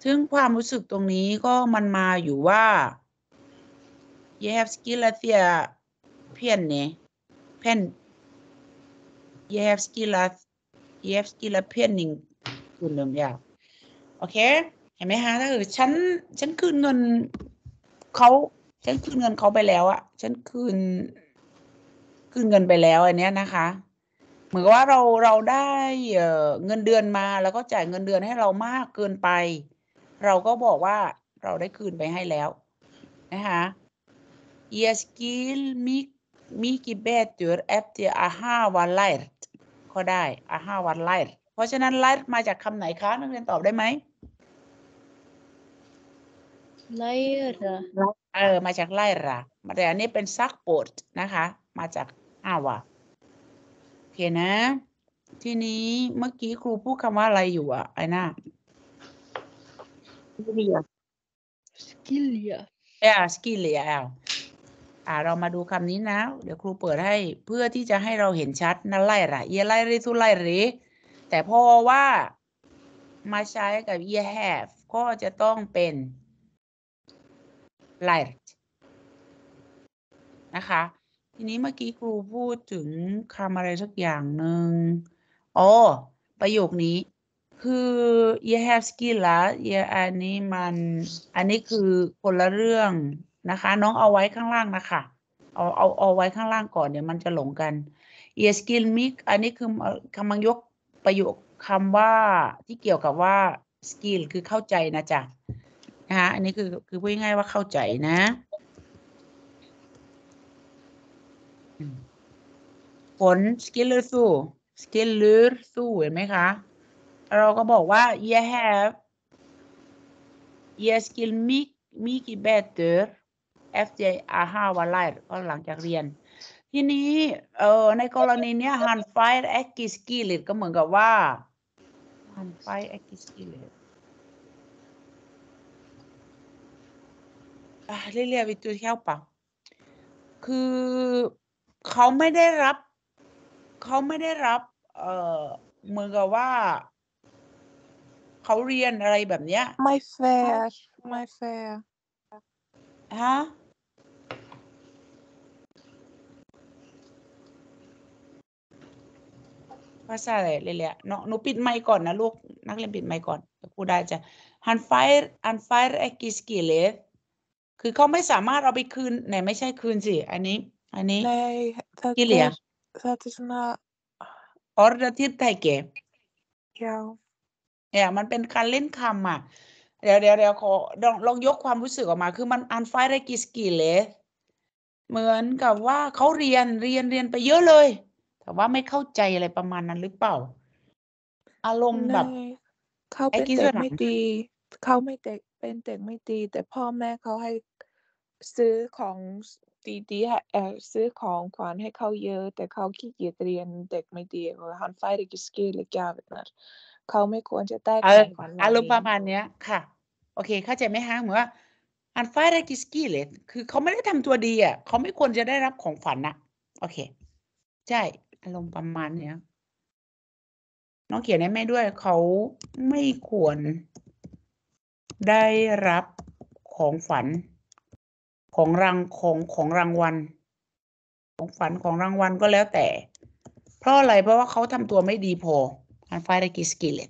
ซึ่งความรู้สึกตรงนี้ก็มันมาอยู่ว่า you have skill เสียเพี้ยนเนี่ยเพี้ยน you have skill you have skill เพี้ยนหนึ่งคุณเริ่มยากโอเค เห็นไหมฮะ ถ้าเกิดฉันฉันคืนเงินเขาฉันคืนเงินเขาไปแล้วอะฉันคืน คืนเงินไปแล้วอันเนี้ยนะคะ เหมือนว่าเราเราได้เงินเดือนมาแล้วก็จ่ายเงินเดือนให้เรามากเกินไปเราก็บอกว่าเราได้คืนไปให้แล้วนะคะเ Yes, gil mi ต i gibetur e f t อาห้าวันไลท์ก็ได้อาห้าวันไลท์เพราะฉะนั้นไลท์มาจากคำไหนคะนักเรียนตอบได้ไหมไลท์เออมาจากไลท์ r ะแต่อันนี้เป็นซักโปดนะคะมาจากอาวะโอเคนะทีนี้เมื่อกี้ครูพูดคำว่าอะไรอยู่อะไอ้น่า Skilia. Skilia. อ่ิลเลีย a อ่าเรามาดูคำนี้นะ เดี๋ยวครูเปิดให้เพื่อที่จะให้เราเห็นชัดนั่นไล่ละเอียไล่เรสุไล่เรแต่พอว่ามาใช้กับ you have ก็จะต้องเป็น light นะคะ ทีนี้เมื่อกี้ครูพูดถึงคำอะไรสักอย่างหนึ่งอ๋อ ประโยคนี้คือ have s แฮสกีละเยอันนี้มันอันนี้คือคนละเรื่องนะคะ น้องเอาไว้ข้างล่างนะคะเอาเอาเอาไว้ข้างล่างก่อนเดี๋ยวมันจะหลงกันเยสกิลมิกอันนี้คือคำมังยกประโยคคำว่าที่เกี่ยวกับว่าสกิลคือเข้าใจนะจ๊ะนะคะอันนี้คือคือพูดง่ายว่าเข้าใจนะฝนสกิลเลอร์สู้สกิลเลอร์สู้เห็นไหมคะเราก็บอกว่า you have jeg s k i l make make t better after a h a v a life ก็หลังจากเรียนทีนี้เอ่อในกรณีเนี้ย han f i r e t a g i s k i l l t ก็เหมือนกับว่า han f i r e t a g i s k i l l t เรียกวิจดเท้าวปะคือเขาไม่ได้รับเขาไม่ได้รับเอ่อเหมือนกับว่าเขาเรียนอะไรแบบเนี้ยไม่แฟร์ไม่แฟร์ฮะภาษาอะไรเลยเยเนาะหนูปิดไมค์ก่อนนะลูกนักเรียนปิดไมค์ก่อนครูได้จะ han fire han fire e x g i l e คือเขาไม่สามารถเอาไปคืนไหนไม่ใช่คืนสิอันนี้ อันนี้กิเลส that is not order ที่ไทยเก็บ y ่ a เนี่ยมันเป็นการเล่นคำอ่ะ เดี๋ยวเดี๋ยวเดี๋ยวขอลองลองยกความรู้สึกออกมา คือมันอันไฟไดกิสกิเลย เหมือนกับว่าเขาเรียนเรียนเรียนไปเยอะเลยแต่ว่าไม่เข้าใจอะไรประมาณนั้นหรือเปล่า อารมณ์แบบเขาเป็นเด็กไม่ดีเขาไม่เด็กเป็นเด็กไม่ดีแต่พ่อแม่เขาให้ซื้อของดีๆออซื้อของขวัญให้เขาเยอะ แต่เขาขี้เกียจเรียนเด็กไม่ดีเขาฮันไฟได้กิสกีเลยแกแบบนั้นเขาไม่ควรจะได้กขัอารมณ์ประมาณเนี้ยค่ะ โอเคเข้าใจไหมฮะเหมือนว่า อันฟ้าได้กิสกี้เลยคือเขาไม่ได้ทำตัวดีอ่ะ เขาไม่ควรจะได้รับของฝันนะโอเค ใช่อารมณ์ประมาณเนี้ย น้องเขียนให้แม่ด้วยเขาไม่ควรได้รับของฝันของรางของของรางวัล ของฝันของรางวัลก็แล้วแต่ เพราะอะไรเพราะว่าเขาทำตัวไม่ดีพอันไฟตะกี้สกิลเลต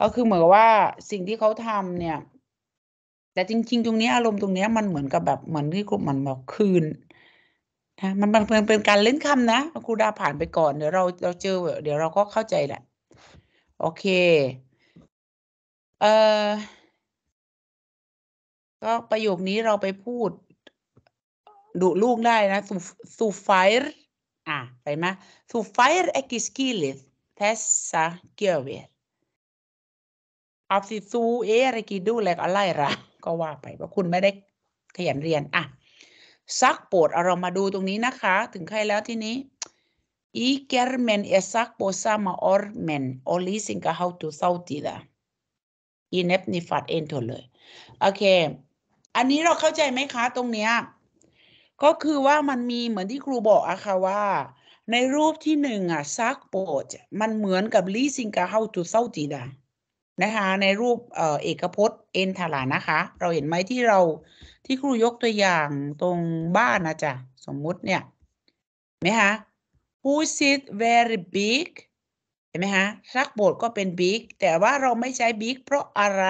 ก็คือเหมือนว่าสิ่งที่เขาทำเนี่ย แต่จริงๆตรงนี้อารมณ์ตรงนี้มันเหมือนกับแบบ เหมือนที่กูมันแบบคืนนะ มันมันเป็นเป็นการเล่นคำนะ ครูดาผ่านไปก่อน เดี๋ยวเราเราเจอ เดี๋ยวเราก็เข้าใจแหละ โอเค เอ่อ ก็ประโยคนี้เราไปพูดดุลูกได้นะสูไฟร์อ่ะไปไหมสูไฟร์เอ็กซ์กิลิส þessa gjöfir. Af því þú er ekki duðleg að læra ก็ว่าไปว่าคุณไม่ได้ขยันเรียนอ่ะสักโปดเรามาดูตรงนี้นะคะ ถึงใครแล้วที่นี้ อีเกร์ Ikermen er s a k อ o s a m a ormen og lisinga hátu þ á t í อีเน e นิฟัดเอ e i n t เลย โอเค อันนี้เราเข้าใจไหมคะ ตรงเนี้ย ก็คือว่ามันมีเหมือนที่ครูบอกอะค่ะว่าในรูปที่หนึ่งอ่ะซักโปดมันเหมือนกับลีซิงกาเฮาจูเซาจีดานะคะในรูปเอกพจน์เอ็นทลานะคะ เราเห็นไหมที่เราที่ครูยกตัวอย่างตรงบ้านนะจ๊ะสมมุติเนี่ยไหมคะ who sit very big เห็นไหมฮะซักโบดก็เป็น big แต่ว่าเราไม่ใช้ big เพราะอะไร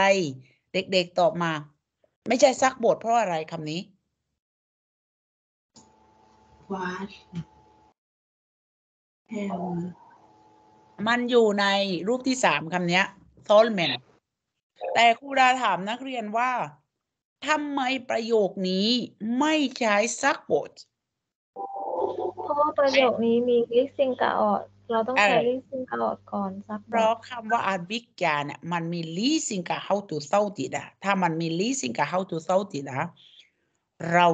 เด็กๆตอบมา ไม่ใช่ซักโบดเพราะอะไรคำนี้ w h มันอยู่ในรูปที่สามคำนี้ s o l m e n แต่ครูดาถามนักเรียนว่าทำไมประโยคนี้ไม่ใช้ซักบทเพราะว่าประโยคนี้มีลิซิงกาออดเราต้องใช้ลิซิงกาออดก่อนซักเพราะคำว่าอาบิกยาเนี่ยมันมีลิซิงกาเฮาตูเซาติดะถ้ามันมีลิซิงกาเฮาตูเซาติดะเรา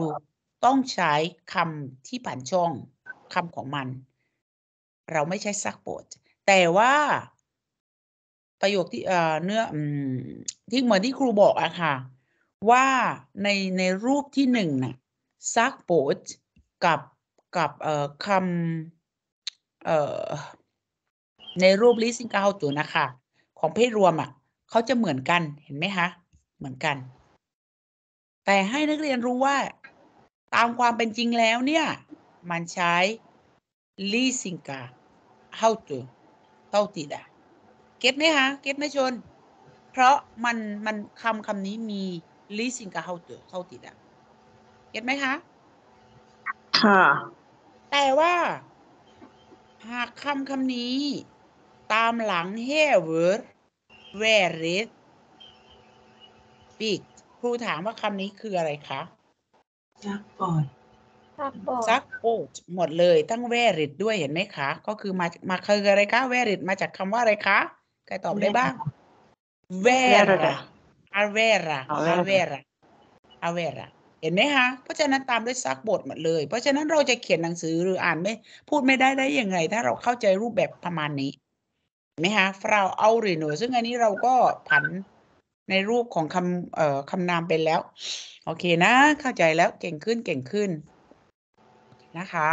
ต้องใช้คำที่ผ่านช่องคำของมันเราไม่ใช้ซักโปดแต่ว่าประโยคที่เนื้อที่เหมือนที่ครูบอกอะค่ะว่าในในรูปที่หนึ่งน่ะซักโปดกับกับคำในรูปลิซิงกาจูนะคะ ของเพศรวมอะ่ะเขาจะเหมือนกันเห็นไหมคะเหมือนกัน แต่ให้นักเรียนรู้ว่าตามความเป็นจริงแล้วเนี่ย มันใช้ leasing กา how to เต้าติดอะเก็ตไหมคะ เก็ตไหมชน เพราะมันมันคำคำนี้มี leasing กา how to เต้าติดอะเก็ตไหมคะ ค่ะ แต่ว่า หากคำคำนี้ ตามหลัง here w ว e r e it big ครูถามว่าคำนี้คืออะไรคะจักก่อนซักโอดหมดเลยตั้งแวริดด้วยเห็นไหมคะ ก็คือมา มาคืออะไรคะแวริดมาจากคำว่าอะไรคะ ใครตอบได้บ้างแวร่าอาเวร่าอาเวร่าอาเวร่าเห็นไหมคะ เพราะฉะนั้นตามด้วยซักบทหมดเลย เพราะฉะนั้นเราจะเขียนหนังสือหรืออ่านไม่พูดไม่ได้ได้ยังไง ถ้าเราเข้าใจรูปแบบประมาณนี้เห็นไหมคะฟราวเอาหรือหนูซึ่งอันนี้เราก็ผันในรูปของคำเอ่อคำนามเป็นแล้ว โอเคนะ เข้าใจแล้ว เก่งขึ้น เก่งขึ้นนะคะ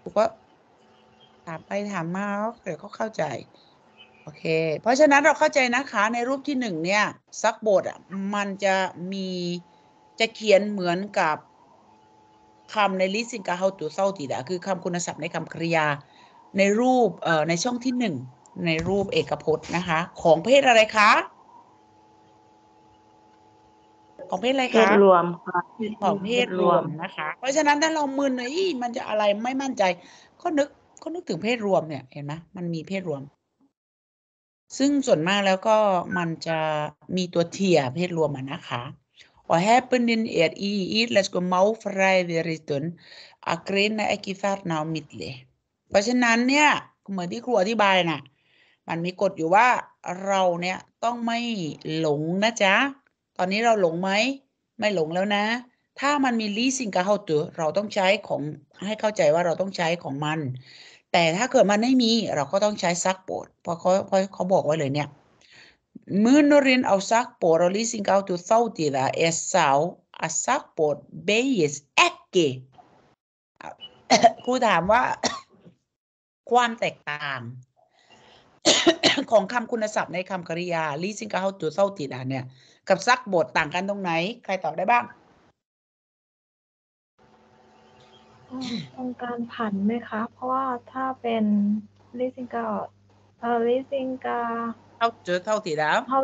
ครูก็ถามไปถามมาเดี๋ยวเขาเข้าใจ โอเค เพราะฉะนั้นเราเข้าใจนะคะ ในรูปที่หนึ่งเนี่ย ซักบทอ่ะ มันจะมี จะเขียนเหมือนกับคำในลิสิงกาเฮาตัวเซ้าตีดะ คือคำคุณศัพท์ในคำกริยา ในรูป เอ่อ ในช่องที่หนึ่ง ในรูปเอกพจน์นะคะ ของเพศอะไรคะของเพศอะไรคะเพศรวมค่ะของเพศรวมนะคะ เพราะฉะนั้นถ้าเรามึนนะอีมันจะอะไรไม่มั่นใจก็นึกก็นึกถึงเพศรวมเนี่ยเห็นไหมมันมีเพศรวม ซึ่งส่วนมากแล้วก็มันจะมีตัวเทียเพศรวมอะนะคะ or happen in er i íslensk og máfræðiritun að greina ekki þarna á milli เพราะฉะนั้นเนี่ย เหมือนที่ครูอธิบายน่ะมันมีกฎอยู่ว่าเราเนี่ยต้องไม่หลงนะจ๊ะอนนี้เราหลงไหมไม่หลงแล้วนะ ถ้ามันมี leasing กับฮาตัวเราต้องใช้ของ ให้เข้าใจว่าเราต้องใช้ของมัน แต่ถ้าเกิดมันไม่มีเราก็ต้องใช้ซักโปดเพราะเขาเขาบอกไว้เลยเนี่ยมื Munorin av s a k b o ร d og leasing av til sautida er s a า a sakbord beies e k k กครูถามว่าความแตกต่าง ของคำคุณศัพท์ในคำกริยา leasing กับตัวเศร้าตีละเนี่ยกับซักบท ต่างกันตรงไหน ใครตอบได้บ้างเป็นการผันไหมคะ เพราะว่าถ้าเป็นลิซิงกาเออลิซิงกาเท่าเจอเท่าตีดวเท่า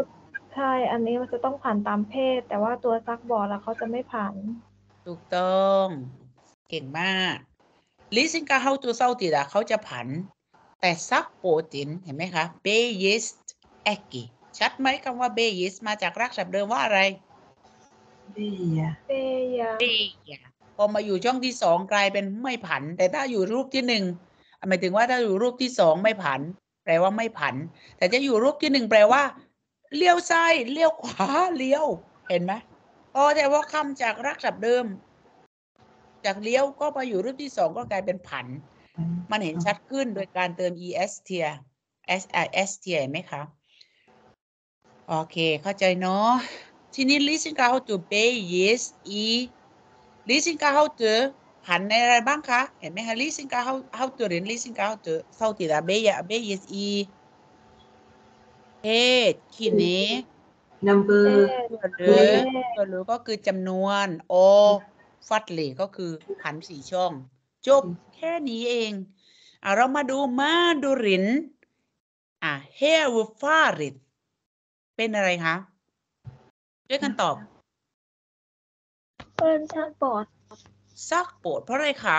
ใช่ อันนี้มันจะต้องผ่านตามเพศ แต่ว่าตัวซักบอร์ดแล้วเขาจะไม่ผ่านถูกต้อง เก่งมากลิซิงกาเท่าตัวเท่าตีดวเขาจะผัน แต่ซักโปรตินเห็นไหมคะเบยิสเอกิชัดไหมคำว่าเบยิสมาจากรากศัพท์เดิมว่าอะไรเบียเบียเบียพอมาอยู่ช่องที่สองกลายเป็นไม่ผัน แต่ถ้าอยู่รูปที่หนึ่งหมายถึงว่าถ้าอยู่รูปที่สองไม่ผัน แปลว่าไม่ผัน แต่จะอยู่รูปที่หนึ่งแปลว่าเลี้ยวซ้ายเลี้ยวขวา เลี้ยว เห็นไหมอ๋อแต่ว่าคำจากรักศัพท์เดิม จากเลี้ยวก็มาอยู่รูปที่สองก็กลายเป็นผันมันเห็นชัดขึ้นโดยการเติม es เทีย s i s เท r เไหมคะโอเค เข้าใจเนาะทีนี้ listen กับ how to pay yes e listen กับ how to ผันในอะไรบ้างคะเห็นไหมคะ listen กับ how how to หรือ listen กับ how to เท้าติดอะเบยอะเบ yes e เอทีดนี้ number ตัหรือหรือก็คือจำนวน o ฟัดเลยก็คือผันสี่ช่องจบแค่นี้เองเอาเรามาดูมาดูรินอ่ะ here we far it เป็นอะไรคะช่วยกันตอบเป็นซากปอดซากปอดเพราะอะไรคะ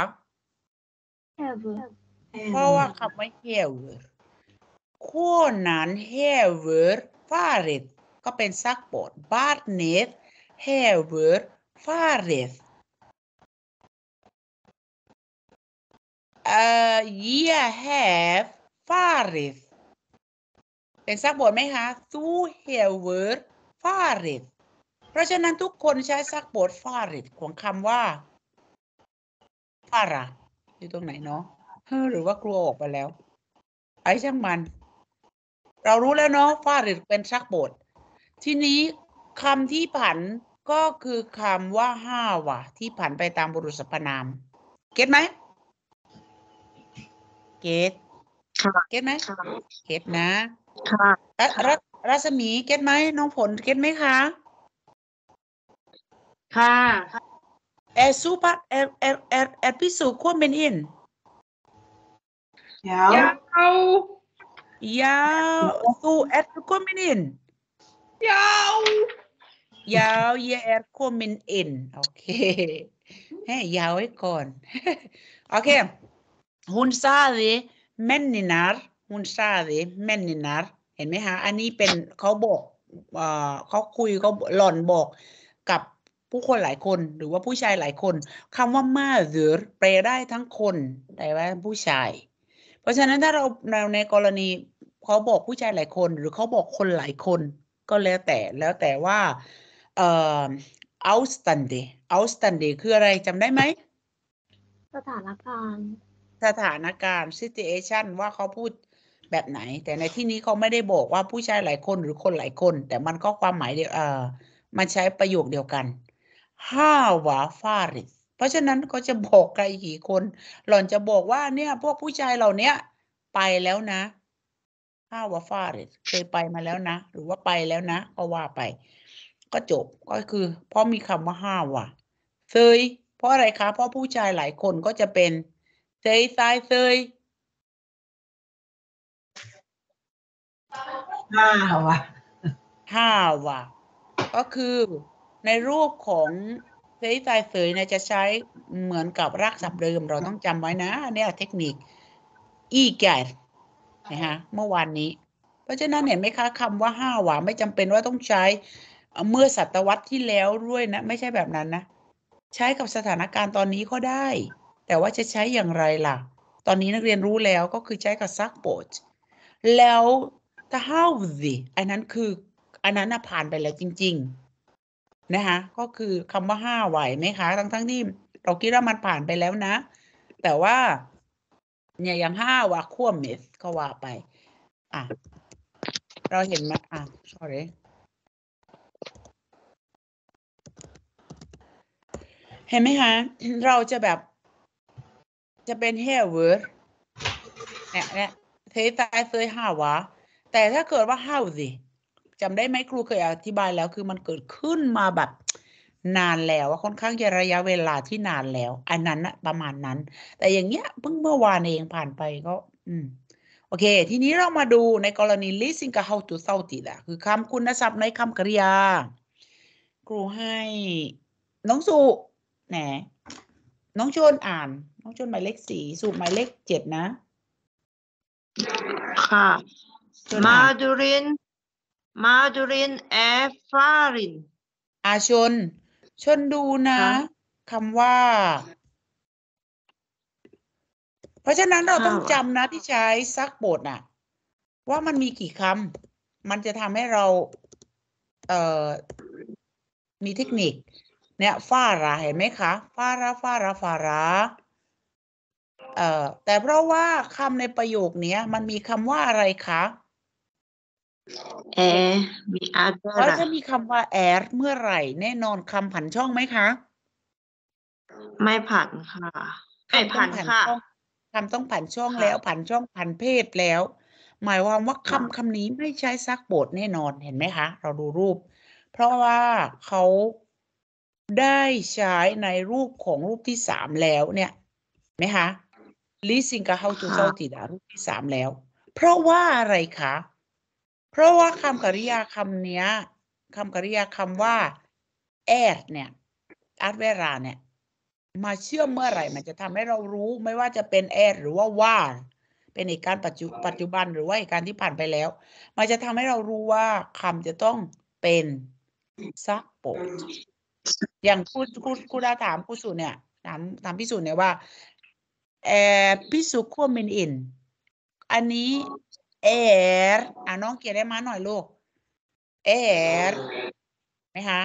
เพราะว่าคำว่าเวอร์คู่นั้นเเวอร์ฟาริดก็เป็นซากปอดบาร์เน n เฮเวอร์ฟาริดเอ่อ y o u h a v e v a r i t เป็นซักบทไหมคะ t o h e a ว w ร r d f a r i ดเพราะฉะนั้นทุกคนใช้ซักบท f a r i t ของคำว่า f a r a อยู่ตรงไหนเนาะหรือว่ากลัวออกไปแล้ว ไอ้ช่างมัน เรารู้แล้วเนาะ f a r i t เป็นซักบท ทีนี้คำที่ผันก็คือคำว่าห้าวะที่ผันไปตามบุรุษสรรพนาม เก็ตไหม เก็ตเก็ตไหม เก็ตนะค่ะรัรัศมีเก็ตไหมน้องผลเก็ตไหมคะ ค่ะเอซูปัะเอเอเอเอพิสูควบเป็นอินยาว ยาวซูเอซูควบเปนอิน ยาว ยาวเยอร์ควบเป็นอิน โอเคให้ยาวไว้ก่อน โอเค ฮุนซาดีแมนนินาร hún saði m นนินน a r เห็นไหมคะอันนี้เป็นเขาบอกเขาคุยเขาหล่อนบอกกับผู้คนหลายคนหรือว่าผู้ชายหลายคนคำว่ามาหรือแปลได้ทั้งคนแต่ว่าผู้ชาย เพราะฉะนั้นถ้าเราเราในกรณีเขาบอกผู้ชายหลายคนหรือเขาบอกคนหลายคน ก็แล้วแต่แล้วแต่ว่าเอ่อ outstanding outstanding คืออะไรจำได้ไหมสถานการณ์สถานการณ์ situation ว่าเขาพูดแบบไหนแต่ในที่นี้เขาไม่ได้บอกว่าผู้ชายหลายคนหรือคนหลายคน แต่มันก็ความหมายเดียวมันใช้ประโยคเดียวกันห้าวาฟาริสเพราะฉะนั้นก็จะบอกใครกี่คน หล่อนจะบอกว่า เนี่ย พวกผู้ชายเหล่านี้ไปแล้วนะห้าวาฟาริสเคยไปมาแล้วนะหรือว่าไปแล้วนะก็ว่าไป ก็จบก็คือ เพราะมีคำว่าห้าวาเซย เพราะอะไรคะ เพราะผู้ชายหลายคนก็จะเป็นเซยซายเซยห้าวะห้าวะก็คือในรูปของเซไฟายเสยเนี่ยจะใช้เหมือนกับรากศัพท์เดิม เราต้องจำไว้นะเนี่ยเทคนิคอีแก่นะฮะเมื่อวานนี้เพราะฉะนั้นเห็นไหมคะคำว่าห้าววะไม่จำเป็นว่าต้องใช้เมื่อศตวรรษที่แล้วด้วยนะไม่ใช่แบบนั้นนะใช้กับสถานการณ์ตอนนี้ก็ได้ แต่ว่าจะใช้อย่างไรล่ะ ตอนนี้นักเรียนรู้แล้วก็คือใช้กับซักโปดแล้ว the house อันนั้นคืออันนั้นผ่านไปแล้วจริงๆนะคะก็คือคำว่าห้าไหวไหมคะทั้งๆทที่เราคิดว่ามันผ่านไปแล้วนะ แต่ว่าเนี่ยยังห้าว่าควเมิสก็ว่าไป อ่ะ เราเห็นมาอ่ะ sorry เห็นไหมคะเราจะแบบ จะเป็น h a v e ดเนี่ยเนี่ยเทต์ไเซยห้าวะแต่ถ้าเกิดว่า how สิจำได้ไหมครูเคยอธิบายแล้ว คือมันเกิดขึ้นมาแบบนานแล้วค่อนข้างจะระยะเวลาที่นานแล้ว อันนั้นนะประมาณนั้น แต่อย่างเงี้ยเพิ่งเมื่อวานเองผ่านไปก็ อืม โอเค ทีนี้เรามาดูในกรณี listening กับ how to s o u t it อะคือคำคุณศัพท์ในคำกริยา ครูให้น้องสุแหนน้องชนอ่าน น้องชนหมายเลขสี่สุหมายเลขเจ็ดนะ ค่ะ Madurin Madurin and Farin อาชน ชนดูนะคำว่า เพราะฉะนั้นเราต้องจำนะที่ใช้ซักบทน่ะว่ามันมีกี่คำ มันจะทำให้เรา เอ่อ มีเทคนิค เนี่ยฟาราเห็นไหมคะฟาราฟาราฟาราเอ่อ แต่เพราะว่าคำในประโยคนี้มันมีคำว่าอะไรคะแอร์มีอาร์ r แล้วจะมีคำว่าแอร์เมื่อไหร่แน่นอนคำผันช่องไหมคะ ไม่ผันค่ะไม่ผันค่ะคำต้องผันช่องแล้ว ผันช่องผันเพศแล้ว หมายความว่าคำคำนี้ไม่ใช้ซักโบทแน่นอนเห็นไหมคะ เราดูรูป เพราะว่าเขาได้ใช้ในรูปของรูปที่สามแล้ว เนี่ยไหมคะลิซิงกับเฮาจูเจ้าติดารูปที่สามแล้ว เพราะว่าอะไรคะเพราะว่าคำกริยาคำเนี้ยคำกริยาคำว่าแอดเนี่ยอาร์เวลาเนี่ยมาเชื่อมเมื่อไหร่ มันจะทำให้เรารู้ไม่ว่าจะเป็นแอดหรือว่าว่าเป็นเหกการปัจจุปัจจุบันหรือว่าเหกการที่ผ่านไปแล้วมันจะทำให้เรารู้ว่าคำจะต้องเป็นซักโปอย่างครูครูครูาถามครูสุเนี่ยถามถามพิสูจน์เนี่ยว่าแอพิสุขั้วมินอินอันนี้ air อ่ะน้องเขียนได้มาหน่อยลูก air หมคะ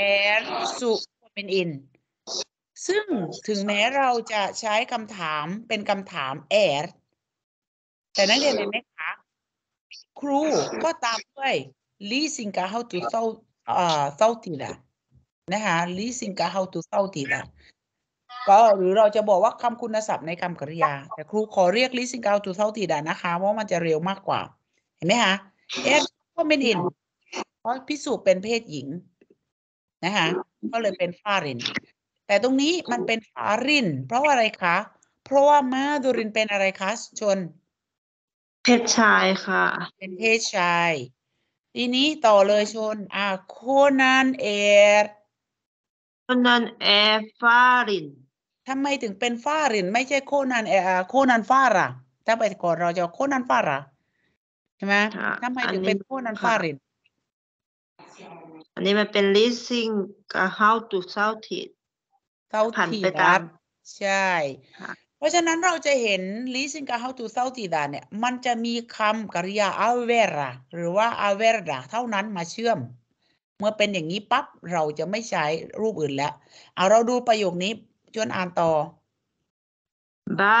air สุเป็นอินซึ่งถึงแม้เราจะใช้คำถามเป็นคำถาม air แต่นักเรียนเห็นไหมคะครูก็ตามด้วยลีสิงกาเฮาตุเซาเอ่อเศาตีละนะคะลีสิงกาเฮาตุเซาตีละก็หรือเราจะบอกว่าคำคุณศัพท์ในคำกริยา แต่ ครูขอเรียก listening out to เท่าที่ได้นะคะว่ามันจะเร็วมากกว่าเห็นไหมคะเอฟก็เป็นอินเพราะพิสูจน์เป็นเพศหญิงนะคะก็เลยเป็นฟารินแต่ตรงนี้มันเป็นฟารินเพราะอะไรคะ เพราะว่ามาดูรินเป็นอะไรคะ ชน เพศชายค่ะ เป็นเพศชายทีนี้ต่อเลยชน อ่าโคนันเอร์โคนันเอฟารินทำไมถึงเป็นฟารินไม่ใช่โคนันเออโคนันฟาระถ้าไปก่อนเราจะโคนันฟาระใช่ไหมทำไมถึงเป็นโคนันฟารินอันนี้มันเป็น listing how to south it เซาไปตาตใช่ เพราะฉะนั้นเราจะเห็น listing กับ how to south it เนี่ยมันจะมีคำกริยา avera หรือว่า averda เท่านั้นมาเชื่อม เมื่อเป็นอย่างนี้ปั๊บเราจะไม่ใช้รูปอื่นแล้วเอาเราดูประโยคนี้ชวนอ่านต่อ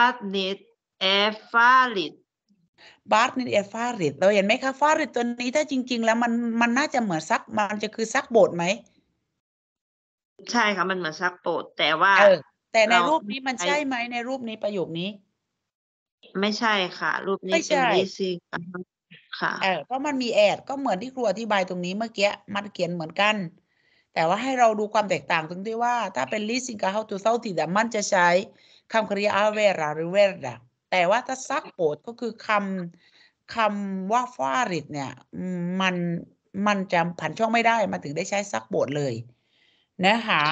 าร์ n นิดเอฟาริดบาร์นิดเอฟาริดเราเห็นไหมคะฟาริดตัวนี้ถ้าจริงๆ แล้วมันมันน่าจะเหมือนซัก มันจะคือซักโบดไหม ใช่ค่ะ มันเหมือนซักโบดแต่ว่า เออ แต่ในรูปนี้มันใช่ไหม ในรูปนี้ประโยคนี้ ไม่ใช่ค่ะ รูปนี้เป็นด่ซีค่ะเออก็มันมีแอดก็เหมือนที่ครูอธิบายตรงนี้ เมื่อกี้มันเขียนเหมือนกันแต่ว่าให้เราดูความแตกต่างตรงที่ว่า ถ้าเป็นลิสิงกาเฮาตูเซาตีดมันจะใช้คำกริยาเวราหรือเวรดแต่ว่าถ้าซักโปดก็คือคำคำว่าฟาริดเนี่ยมันมันจะผันช่องไม่ได้มาถึงได้ใช้ซักโปดเลยนะคะ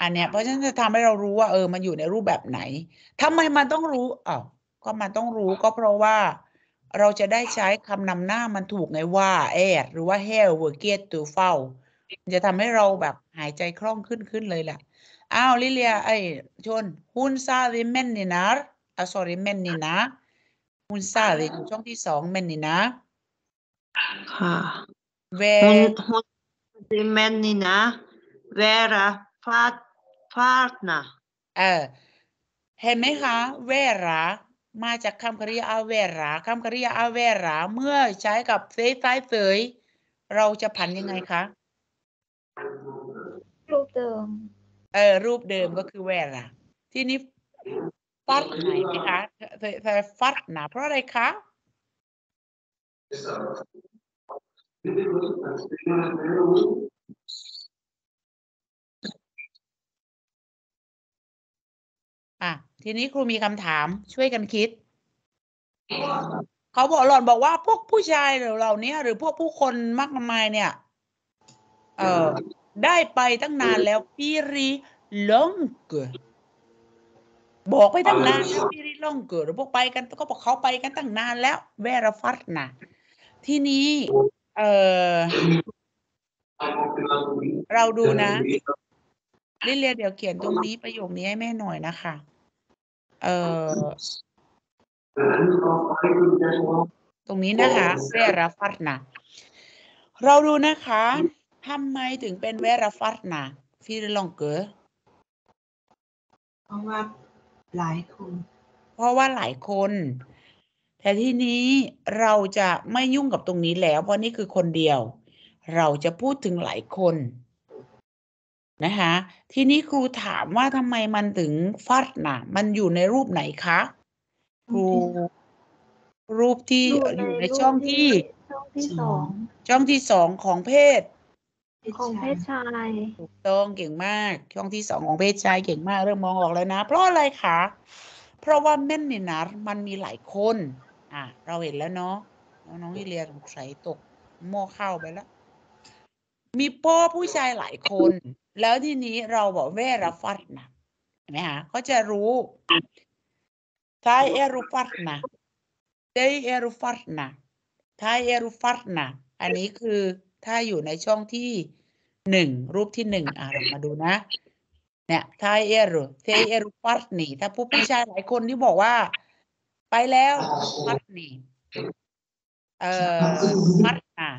อันเนี้ยเพราะฉะนั้นจะทำให้เรารู้ว่าเออมันอยู่ในรูปแบบไหนทำไมมันต้องรู้อ้าวก็มันต้องรู้ ก็เพราะว่า เราจะได้ใช้คำนำหน้ามันถูกไงว่าแอดหรือว่าเฮลเวอร์เกตตูเฝ้าจะทำให้เราแบบหายใจคล่องขึ้นขึ้นเลยแหละอ้าว ลิเลียไอ้ชนฮุนซาดิเมนนี่นะอ่ะ s ร r เมนนี่นะฮุนซาดิช่องที่สองเมนนี่นะค่ะ เวฮุนดิเมนนี่นะเวราพาดฟาดนะเออเห็นไหมคะเวรามาจากคำกริยาอาเวราคำกริยาอาเวราเมื่อใช้กับเซซายเสยเราจะผันยังไงคะรูปเดิมเออรูปเดิมก็คือแวนล่ะ ที่นี้ฟัดไหนมคะเธอฟัดนะเพราะอะไรคะ อ่ะ ทีนี้ครูมีคำถาม ช่วยกันคิด เขาบอกหล่อนบอกว่าพวกผู้ชายเหล่านี้หรือพวกผู้คนมากมายเนี่ยเออได้ไปตั้งนานแล้วปีรีล่องเกิดบอกไปตั้งนานแล้วปีรีล่องเกิดพวกไปกันก็บอกเขาไปกันตั้งนานแล้วแวรฟัตนะที่นี้เออเราดูนะลิเลียเดี๋ยวเขียนตรงนี้ประโยคนี้ให้แม่หน่อยนะคะเออตรงนี้นะคะเซราฟัตนะเราดูนะคะทำไมถึงเป็นเวราฟัตนาฟิลลองเกอเพราะว่าหลายคน เพราะว่าหลายคน แต่ที่นี้เราจะไม่ยุ่งกับตรงนี้แล้ว เพราะนี่คือคนเดียว เราจะพูดถึงหลายคนนะคะทีนี้ครูถามว่าทำไมมันถึงฟัดนะมันอยู่ในรูปไหนคะครูรูปที่อยู่ในช่องที่ช่่อองงทีสช่องที่สองของเพศของเพศชาย ถูกต้องเก่งมากช่องที่สองของเพศชายเก่งมากเริ่มมองออกแล้วนะ เพราะอะไรคะเพราะว่าแม่นเนี่ยนมันมีหลายคน อ่ะ เราเห็นแล้วเนาะน้องอิเลียสงสัยตกหม้อข้าวไปแล้ว มีพ่อผู้ชายหลายคน แล้วทีนี้เราบอกเวรฟัดนะเห็นไหมคะเขาจะรู้ทายเอรูฟัดนะเดยเอรูฟัดนะทายเอรูฟัดนะอันนี้คือถ้าอยู่ในช่องที่หนึ่งรูปที่หนึ่งอ่เรามาดูนะ เนี่ยไทเอรุเทเอรุฟัตนีถ้าผู้พิชายหลายคนที่บอกว่า ไปแล้วฟัตนีเอ่อฟัดนะ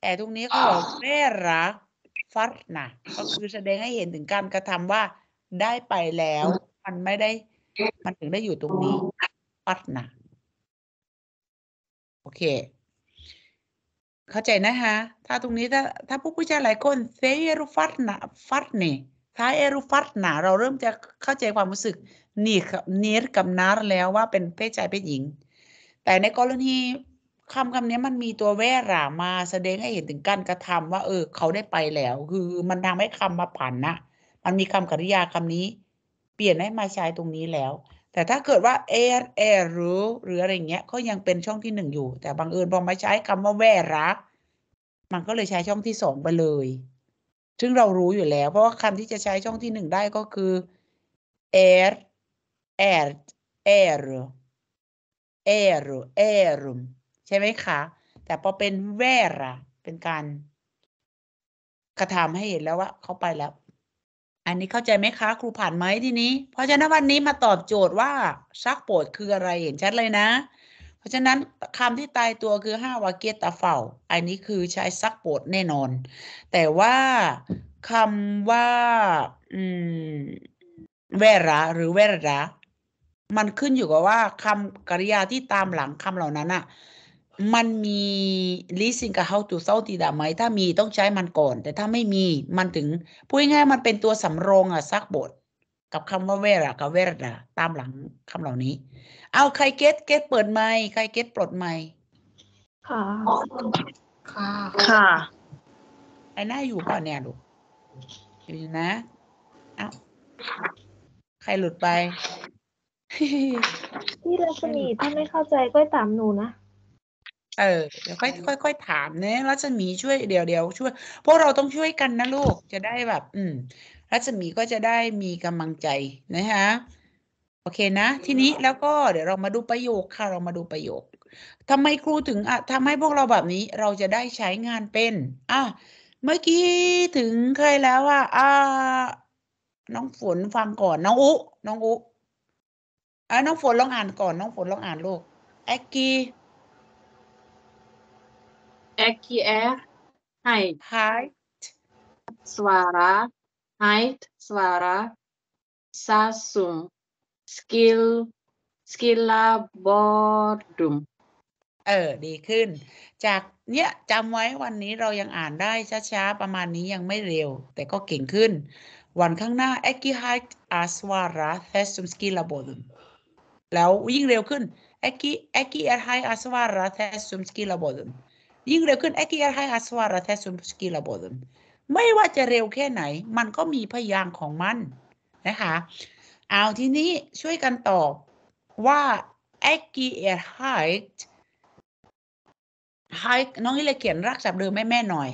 แต่ตรงนี้เขาบอกเรระฟัดนะก็คือแสดงให้เห็นถึงการกระทำว่าได้ไปแล้ว มันไม่ได้ มันถึงได้อยู่ตรงนี้ฟัดนะโอเคเข้าใจนะคะถ้าตรงนี้ถ้าถ้าผู้ผู้ชายหลายคนเซเอรูฟัตนาฟัตเน่ท้ายเอรูฟัตนาเราเริ่มจะเข้าใจความรู้สึก นี่กับนีรกับนารแล้วว่าเป็นเพศชายเพศหญิง แต่ในกรณีคำคำนี้มันมีตัวแวรามาแสดงให้เห็นถึงการกระทำว่า เออ เขาได้ไปแล้ว คือมันทำให้คำมาผันนะมันมีคำกริยาคำนี้ เปลี่ยนให้มาใช้ตรงนี้แล้วแต่ถ้าเกิดว่า er เ r รู้หรืออะไรเงี้ยก็ยังเป็นช่องที่หนึ่งอยู่ แต่บางเอิญพอมาใช้คำว่าแวรักมันก็เลยใช้ช่องที่สองไปเลย ซึ่งเรารู้อยู่แล้ว เพราะว่าคำที่จะใช้ช่องที่หนึ่งได้ก็คือ i r i r i r i r i r ใช่ไหมคะ แต่พอเป็นแวระเป็นการกระทำให้เห็นแล้วว่าเขาไปแล้วอันนี้เข้าใจไหมคะ ครูผ่านไหมทีนี้ เพราะฉะนั้นวันนี้มาตอบโจทย์ว่าซักโปดคืออะไรเห็นชัดเลยนะ เพราะฉะนั้นคำที่ตายตัวคือห้าวาเกตาเฝ้าอันนี้คือใช้ซักโปดแน่นอน แต่ว่าคำว่าอืมเวระหรือเวระมันขึ้นอยู่กับว่า คำกริยาที่ตามหลังคำเหล่านั้นอะมันมี leasing กับ h o ต to s า l ีดาไหมถ้ามีต้องใช้มันก่อน แต่ถ้าไม่มีมันถึง พูดง่ายมันเป็นตัวสำรองอะซักบท กับคำว่าเวระกับเวรดาตามหลังคำเหล่านี้ เอาใครเก็ตเก็ตเปิดไมใครเก็ตปลดไมค่ะค่ะค่ะไอหน้าอยู่ก่อนเนี่ยลูกอยู่นะเอาใครหลุดไป พี่รัศมีถ้าไม่เข้าใจก็ตามหนูนะเออเดี๋ยวค่อยค่อยค่อยถามเนะรัศมีช่วยเดี๋ยวเดี๋ยวช่วยพวกเราต้องช่วยกันนะลูกจะได้แบบ อืมรัศมีก็จะได้มีกำลังใจนะคะโอเคนะ ทีนี้แล้วก็เดี๋ยวเรามาดูประโยคค่ะ เรามาดูประโยคทำไมครูถึงอ่ะทำให้พวกเราแบบนี้เราจะได้ใช้งานเป็นอ่ะเมื่อกี้ถึงใครแล้วว่าอ่าน้องฝนฟังก่อนน้องอุ น้องอุอ่ะน้องฝนลองอ่านก่อน น้องฝนลองอ่านลูกแอคกี้เอ็กเอร์ไฮท์สวาระไฮท์สวาระซัสซุมสกิลสกิลลาบอร์ดุมเออดีขึ้น จากเนี้ยจำไว้วันนี้เรายังอ่านได้ช้าๆประมาณนี้ยังไม่เร็ว แต่ก็เก่งขึ้นวันข้างหน้าเอ็กิไฮท์อาสวาระเทสซุมสกิลลาบอร์ดุมแล้วยิ่งเร็วขึ้นเอ็กิเอ็กิเอร์ไฮอาสวาระเทสซุมสกิลลาบอร์ดุมยิ่งเร็วขึ้นไอ้ที่ให้อัศวาระแทสุนสกีระบดมไม่ว่าจะเร็วแค่ไหน มันก็มีพยางของมัน นะคะ เอาทีนี้ช่วยกันตอบว่าไอ้กี a อร์ไฮ g h น้องนี่เลยเขียนรักษัพเดิมแม่แม่หน่อย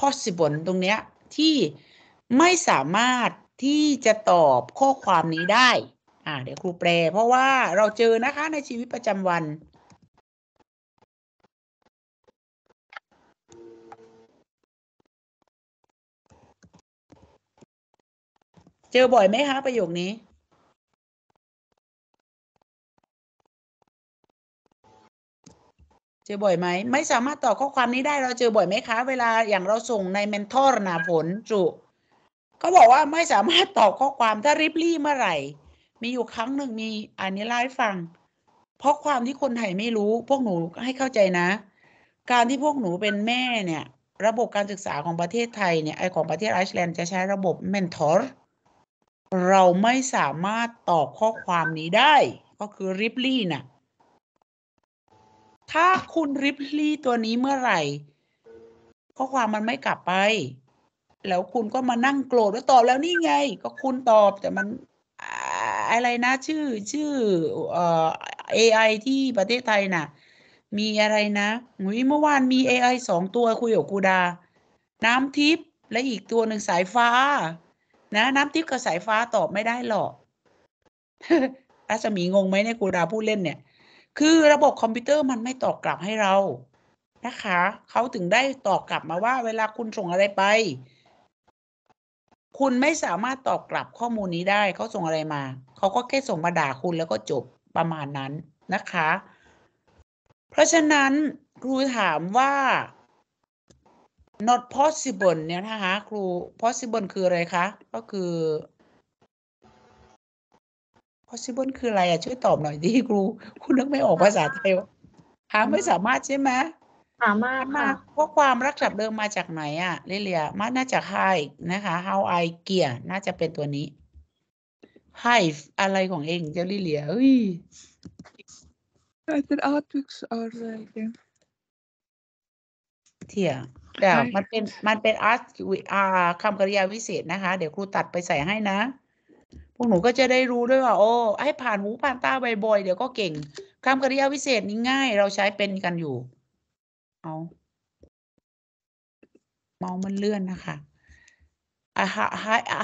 possible ตรงเนี้ยที่ไม่สามารถที่จะตอบข้อความนี้ได้อ่าเดี๋ยวครูแปลเพราะว่าเราเจอนะคะ ในชีวิตประจำวันเจอบ่อยไหมคะประโยคนี้ เจอบ่อยไหม ไม่สามารถตอบข้อความนี้ได้เราเจอบ่อยไหมคะ เวลาอย่างเราส่งในเมนทอร์นาผลจุก็บอกว่าไม่สามารถตอบข้อความถ้ารีบลี่ เมื่อไหร่ มีอยู่ครั้งหนึ่งมีอันนี้ไลฟ์ฟังเพราะความที่คนไทยไม่รู้พวกหนูให้เข้าใจนะ การที่พวกหนูเป็นแม่เนี่ย ระบบการศึกษาของประเทศไทยเนี่ยไอของประเทศไอซ์แลนด์จะใช้ระบบเมนทอร์เราไม่สามารถตอบข้อความนี้ได้ ก็คือริปลี่น่ะ ถ้าคุณริปลี่ตัวนี้เมื่อไหร่ ข้อความมันไม่กลับไป แล้วคุณก็มานั่งโกรธว่าตอบแล้วนี่ไง ก็คุณตอบแต่มันอะไรนะชื่อ ชื่อเอ่อ AI ที่ประเทศไทยน่ะ มีอะไรนะหุยเมื่อวานมี AI สองตัวคุยกับกูดา น้ำทิพย์และอีกตัวหนึ่งสายฟ้านะน้ำทิพย์กับสายฟ้า ตอบไม่ได้หรอกรัศมี งงไหมเนี่ยูดาพูดเล่นเนี่ย คือระบบคอมพิวเตอร์มันไม่ตอบกลับให้เรานะคะเขาถึงได้ ตอบกลับมาว่าเวลาคุณส่งอะไรไป คุณไม่สามารถตอบกลับข้อมูลนี้ได้ เขาส่งอะไรมา เขาก็แค่ส่งมาด่าคุณแล้วก็จบประมาณนั้นนะคะ เพราะฉะนั้นครูถามว่า not possible เนี่ยนะคะครู possible คืออะไรคะ ก็คือ possible คืออะไรอะช่วยตอบหน่อยดิครู คุณนึกไม่ออกภาษาไทยวหาไม่สามารถใช่ไหมสามารถมาก เพราะความรักษับเดิมมาจากไหนอะลิเลียมาน่าจะ hi นะคะ how I เกียน่าจะเป็นตัวนี้ hi g h อะไรของเองเจ้าีิเลีย เฮ้ย The a r t w o r s are t h e e เที่ยเดี๋ยวมันเป็นมันเป็นอาร์ตอาคำกริยาวิเศษนะคะ เดี๋ยวครูตัดไปใส่ให้นะ พวกหนูก็จะได้รู้ด้วยว่าโอ้ให้ผ่านหูผ่านตาบ่อยๆเดี๋ยวก็เก่งคำกริยาวิเศษนี้ง่าย เราใช้เป็นกันอยู่เอาเมาส์มันเลื่อนนะคะอะฮะไ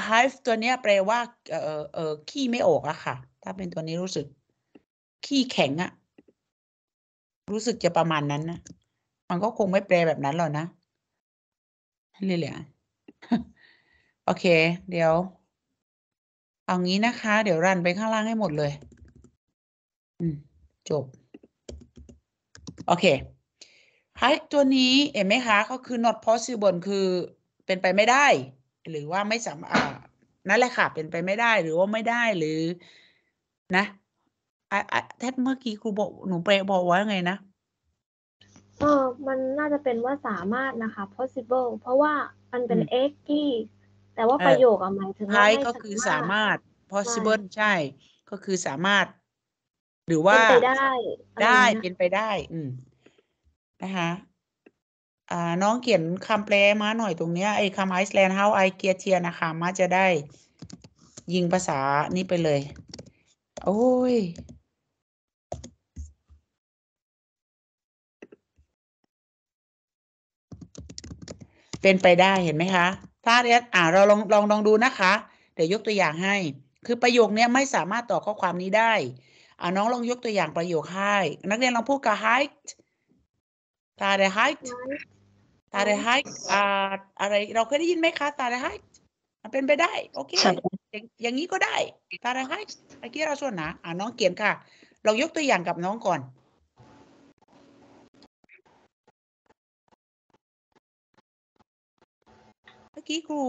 ฮายตัวเนี้ยแปลว่าเออเออขี้ไม่ออกอะค่ะ ถ้าเป็นตัวนี้รู้สึกขี้แข็งอะรู้สึกจะประมาณนั้นนะมันก็คงไม่แปลแบบนั้นหรอกนะนี่เหลือโอเค เดี๋ยว เอางี้นะคะ เดี๋ยวรันไปข้างล่างให้หมดเลย อืม จบ โอเคไฮตัวนี้เห็นไหมคะก็คือ not possible คือเป็นไปไม่ได้ หรือว่าไม่สามารถนั่นแหละค่ะ เป็นไปไม่ได้หรือว่าไม่ได้ หรือนะแทดเมื่อกี้ครูบอก หนูเปรบอกว่าไงนะเออมันน่าจะเป็นว่าสามารถนะคะ possible เพราะว่ามันเป็น x ที่ แต่ว่าประโยคอะหมายถึงว่าไม่ก็คือสามารถ possible ใช่ ก็คือสามารถ หรือว่าเป็นไปได้ ได้เียป็นไปได้ อืมนะคะ อ่าน้องเขียนคำแปลมาหน่อยตรงเนี้ยไอ้คำไอซ์แลนด์ how I เกียเทียนะคะ มาจะได้ ยิงภาษานี้ไปเลย โอ้ยเป็นไปได้เห็นไหมคะ ถ้าเรียอ่าเราลองลองลองดูนะคะ เดี๋ยวยกตัวอย่างให้ คือประโยคนี้ไม่สามารถต่อข้อความนี้ได้ อ่าน้องลองยกตัวอย่างประโยคให้ นักเรียนลองพูดกับ height ตาเด height ตาเด height อ่าอะไร เราเคยได้ยินไหมคะตาเด height มันเป็นไปได้ โอเค อย่างนี้ก็ได้ ตาเด height เมื่อกี้เราชวนนะอ่าน้องเขียนค่ะเรายกตัวอย่างกับน้องก่อนกี้ครู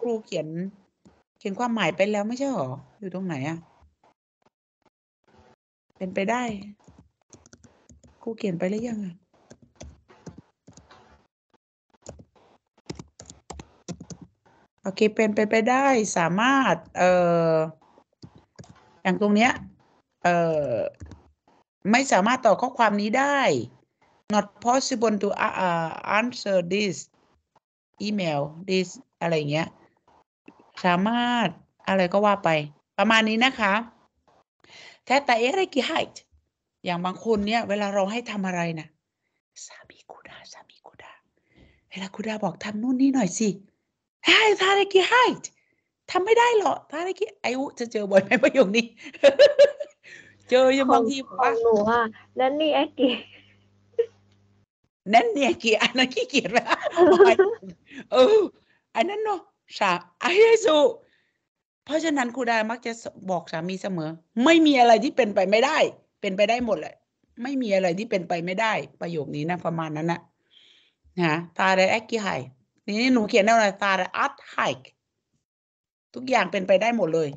ครูเขียนเขียนความหมายไปแล้วไม่ใช่หรออยู่ตรงไหนอะเป็นไปได้ครูเขียนไปหรือยังอะโอเคเป็นไปไปได้สามารถเอ่ออย่างตรงเนี้ยเอ่อไม่สามารถต่อข้อความนี้ได้ not possible to uh, answer this อีเมลดิสอะไรเงี้ย สามารถ อะไรก็ว่าไป ประมาณนี้นะคะ แต่แต่เอรกิไฮต์อย่างบางคนเนี่ยเวลาเราให้ทำอะไรนะสามีกุดาสามีกุดาเวลากูดาบอกทำนู่นนี่หน่อยสิใอ้ทาริกิไฮต์ทำไม่ได้หรอทาริกิไอุจะเจอบ่อยไหมประโยคนี้ เจอ ยังบางทีขอหนูอ่ะนั่นนี่ไอ้กินั่นเนี่ย กียอันนั้นขี้เกียจแล้เอออันนั้นเนาะสาอ้เยซูเพราะฉะนั้นครูดามักจะบอกสามีเสมอ ไม่มีอะไรที่เป็นไปไม่ได้ เป็นไปได้หมดแหละไม่มีอะไรที่เป็นไปไม่ได้ ประโยคนี้นะประมาณนั้นนะนะตาได้แอคกี้ไฮนี่หนูเขียนได้ว่าตาได้อัดไฮทุกอย่างเป็นไปได้หมดเลย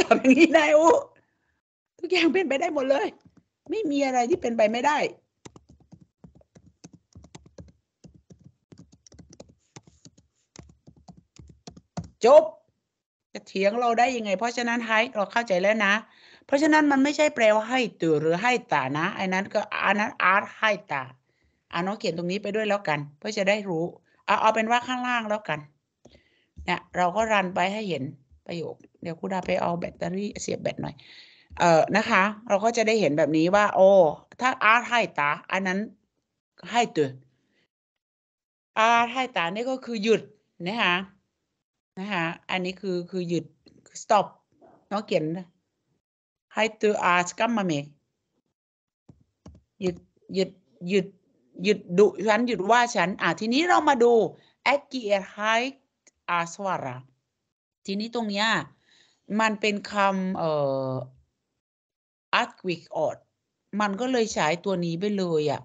ตอบอย่างนี้นายอู้ทุกอย่างเป็นไปได้หมดเลย ไม่มีอะไรที่เป็นไปไม่ได้ จบจะเถียงเราได้ยังไง เพราะฉะนั้นให้เราเข้าใจแล้วนะ เพราะฉะนั้นมันไม่ใช่แปลว่าให้ตือหรือให้ตานะไอ้นั้นก็อันนั้นอาร์ตให้ตาอ่าน้องเขียนตรงนี้ไปด้วยแล้วกัน เพื่อจะได้รู้เอาเอาเป็นว่าข้างล่างแล้วกัน เนี่ยเราก็รันไปให้เห็นประโยคเดี๋ยวคุณดาไปเอาแบตเตอรี่เสียบแบตหน่อย เอ่อ นะคะ เราก็จะได้เห็นแบบนี้ว่า โอ้ถ้าอาร์ให้ตา อันนั้นให้ตัวอาร์ให้ตานี่ก็คือหยุดนะคะนะคะอันนี้คือคือหยุด stop น้องเขียนให้ตัวอาร์กัมมาเมหยุดหยุดหยุดหยุดดุฉันหยุดว่าฉันอ่ะทีนี้เรามาดู a ียร์ไฮอ a s w a r a ทีนี้ตรงเนี้ยมันเป็นคำเอ่อ a r t h q u k o d มันก็เลยใช้ตัวนี้ไปเลยอะ่ะ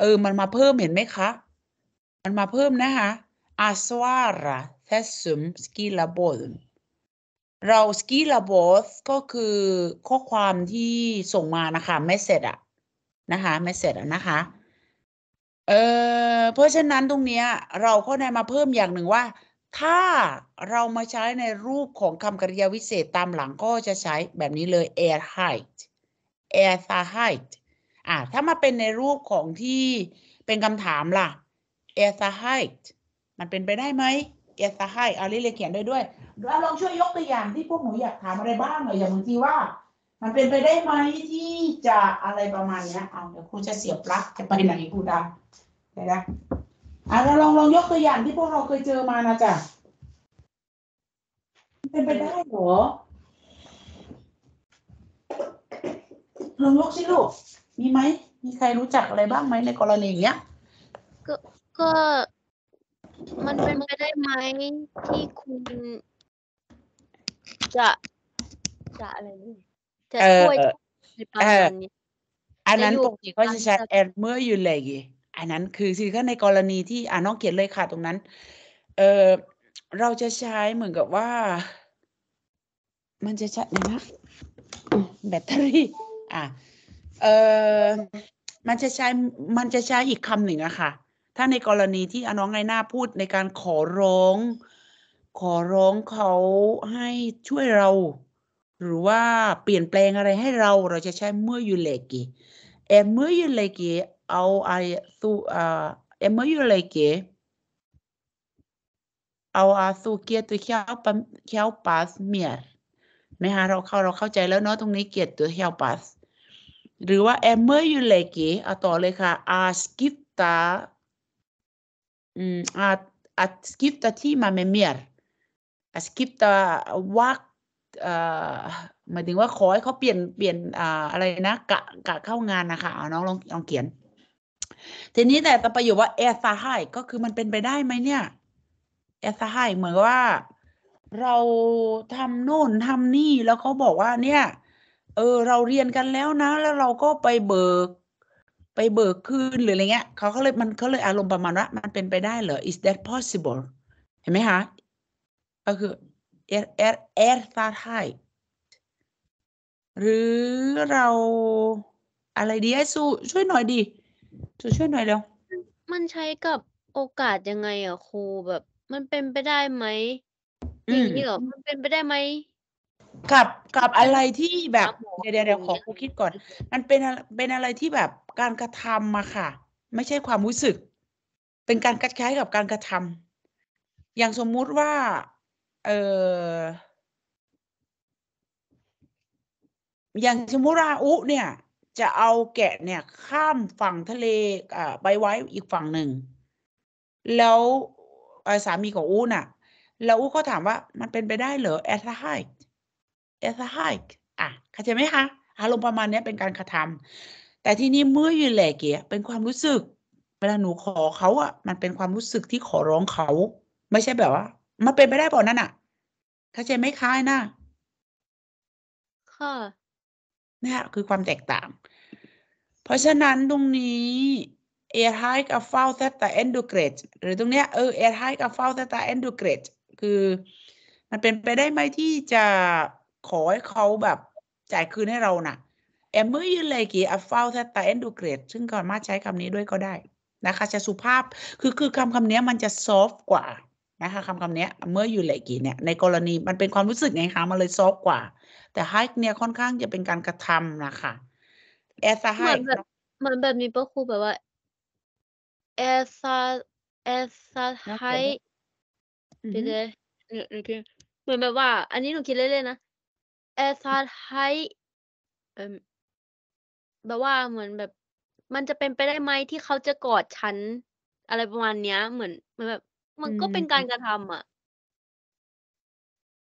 เออมันมาเพิ่มเห็นไหมคะมันมาเพิ่มนะคะอา w ว r ระเทสุมสกิลาโบดเราสกิลาโบดก็คือข้อความที่ส่งมานะคะไม่เสร็จอะนะคะไม่เสร็จอะนะคะเออเพราะฉะนั้นตรงเนี้ยเราก็ได้มาเพิ่มอย่างหนึ่งว่าถ้าเรามาใช้ในรูปของคำกริยาวิเศษตามหลังก็จะใช้แบบนี้เลย air height air height อ่าถ้ามาเป็นในรูปของที่เป็นคำถามล่ะ air height มันเป็นไปได้ไหม air height เอาลิเลเขียนด้ด้วยแล้วลองช่วยยกตัวอย่างที่พวกหนูอยากถามอะไรบ้างหน่อยอย่างบางทีว่า มันเป็นไปได้ไหมที่จะอะไรประมาณนี้เอาเดี๋ยวครูจะเสียบปลั๊กจะไปไหนคูดาเดี๋ยวอ่ะเราลองลองยกตัวอย่างที่พวกเราเคยเจอมานะจ๊ะเป็นไปได้เหรอ ลองยกสิลูก มีไหม มีใครรู้จักอะไรบ้างไหมในกรณีเนี้ย ก็ก็ มันเป็นไปได้ไหมที่คุณ จะจะอะไรนี่ จะช่วยในปจจุบันี้อันนั้นปกติขาจะใช้แอ d เมื่ออยู่เลยีอันนั้นคือคือก็ในกรณีที่อ่าน้องเขียนเลยค่ะ ตรงนั้น เออเราจะใช้เหมือนกับว่า มันจะใช้เดียนะแบตเตอรี่อ่ะเออมันจะใช้มันจะใช้อีกคำหนึ่งอะค่ะ ถ้าในกรณีที่อน้องไงหน้าพูดในการขอร้อง ขอร้องเขาให้ช่วยเรา หรือว่าเปลี่ยนแปลงอะไรให้เราเราจะใช้เมื่อยูเลกิแอบเมื่อยูเลกิ au ai thu a e mai le ke au a thu kia tu kia pa kia pas mier ไหมคะเราเข้าเราเข้าใจแล้วเนาะตรงนี้เกียรติัวเฮลปัสหรือว่าแอมเมอร์ยูเลกิเอาต่อเลยค่ะอาสกิฟตาอืมอาอาสกิฟตาที่มาเมเมียร์อาสกิฟตาวักเอ่อหมายถึงว่าขอให้เขาเปลี่ยนเปลี่ยนอ่าอะไรนะกะกะเข้างานนะคะเอาน้องลองลองเขียนทีนี้แต่ตะประโยคว่าแอสซาไฮก็คือมันเป็นไปได้ไหมเนี่ยแอสซาไฮเหมือนว่า เราทำโน่นทำนี่แล้วเขาบอกว่าเนี่ยเออเราเรียนกันแล้วนะ แล้วเราก็ไปเบิก ไปเบิกคืนหรืออะไรเงี้ยเขาเขาเลยมันเขาเลยอารมณ์ประมาณว่า มันเป็นไปได้เหรอ is that possible เห็นไหมคะก็คือ er er er ซาไทหรือเราอะไรดีให้สู้ช่วยหน่อยดีจะช่วยหน่อยเล้วมันใช้กับโอกาสยังไงอะครูแบบ มันเป็นไปได้ไหมอริย่างนี้เหรอมันเป็นไปได้ไหมกับกับอะไรที่แบบเดี๋ยวเดี๋ยวขอครูคิดก่อน มันเป็นเป็นอะไรที่แบบการกระทำมาค่ะ ไม่ใช่ความรู้สึก เป็นการกระชช้กับการกระทำอย่างสมมุติว่าเอออย่างสมมุติว่าอุเนี่ยจะเอาแกะเนี่ย ข้ามฝั่งทะเลอ่าไปไว้อีกฝั่งหนึ่งแล้วสามีของอู้น่ะแล้วอู้ก็ถามว่ามันเป็นไปได้เหรอแอสไฮแอสไฮอ่ะเข้าใจไหมคะอารมณ์ประมาณนี้เป็นการกระทำ แต่ที่นี่เมื่ออยู่แหลกเกียเป็นความรู้สึกเวลาหนูขอเขาอะมันเป็นความรู้สึกที่ขอร้องเขา ไม่ใช่แบบว่า มันเป็นไปได้ป่ะนั่นอะเข้าใจไหมคะนะค่ะนี่คือความแตกต่างราะฉะนั้นตรงนี้ air high กับเฝ้า theta end to g r a e หรือตรงเนี้ยเออ air high กับเฝ้า theta end to g r a e คือมันเป็นไปได้ไหมที่จะขอให้เขาแบบจ่ายคืนให้เรานะ่ะเอมเมอร์ยืนเลยกี่อัฟเฟลแต่แต่เอนดูเกรดซึ่งก็สามารถใช้คำนี้ด้วยก็ได้นะคะจะสุภาพคือคือคำคำนี้มันจะซอฟกว่านะคะคำคำนี้เมื่ออยู่เลกี่เนี่ย ในกรณีมันเป็นความรู้สึกไงคะมันเลยซอฟกว่า แต่ไฮเนี่ยค่อนข้างจะเป็นการกระทำนะคะ e เหมือน r a i แบบเหมือนแบบมีพระครูแบบว่าแอซ่าแอซ่าไ r a เดี๋ยเหมือนแบบว่า อันนี้หนูคิดเล่นๆนะแอซ่า a i เอแบบว่าเหมือนแบบ มันจะเป็นไปได้ไหมที่เขาจะกอดฉัน อะไรประมาณเนี้ย เหมือนเหมือนแบบ มันก็เป็นการกระทำอะ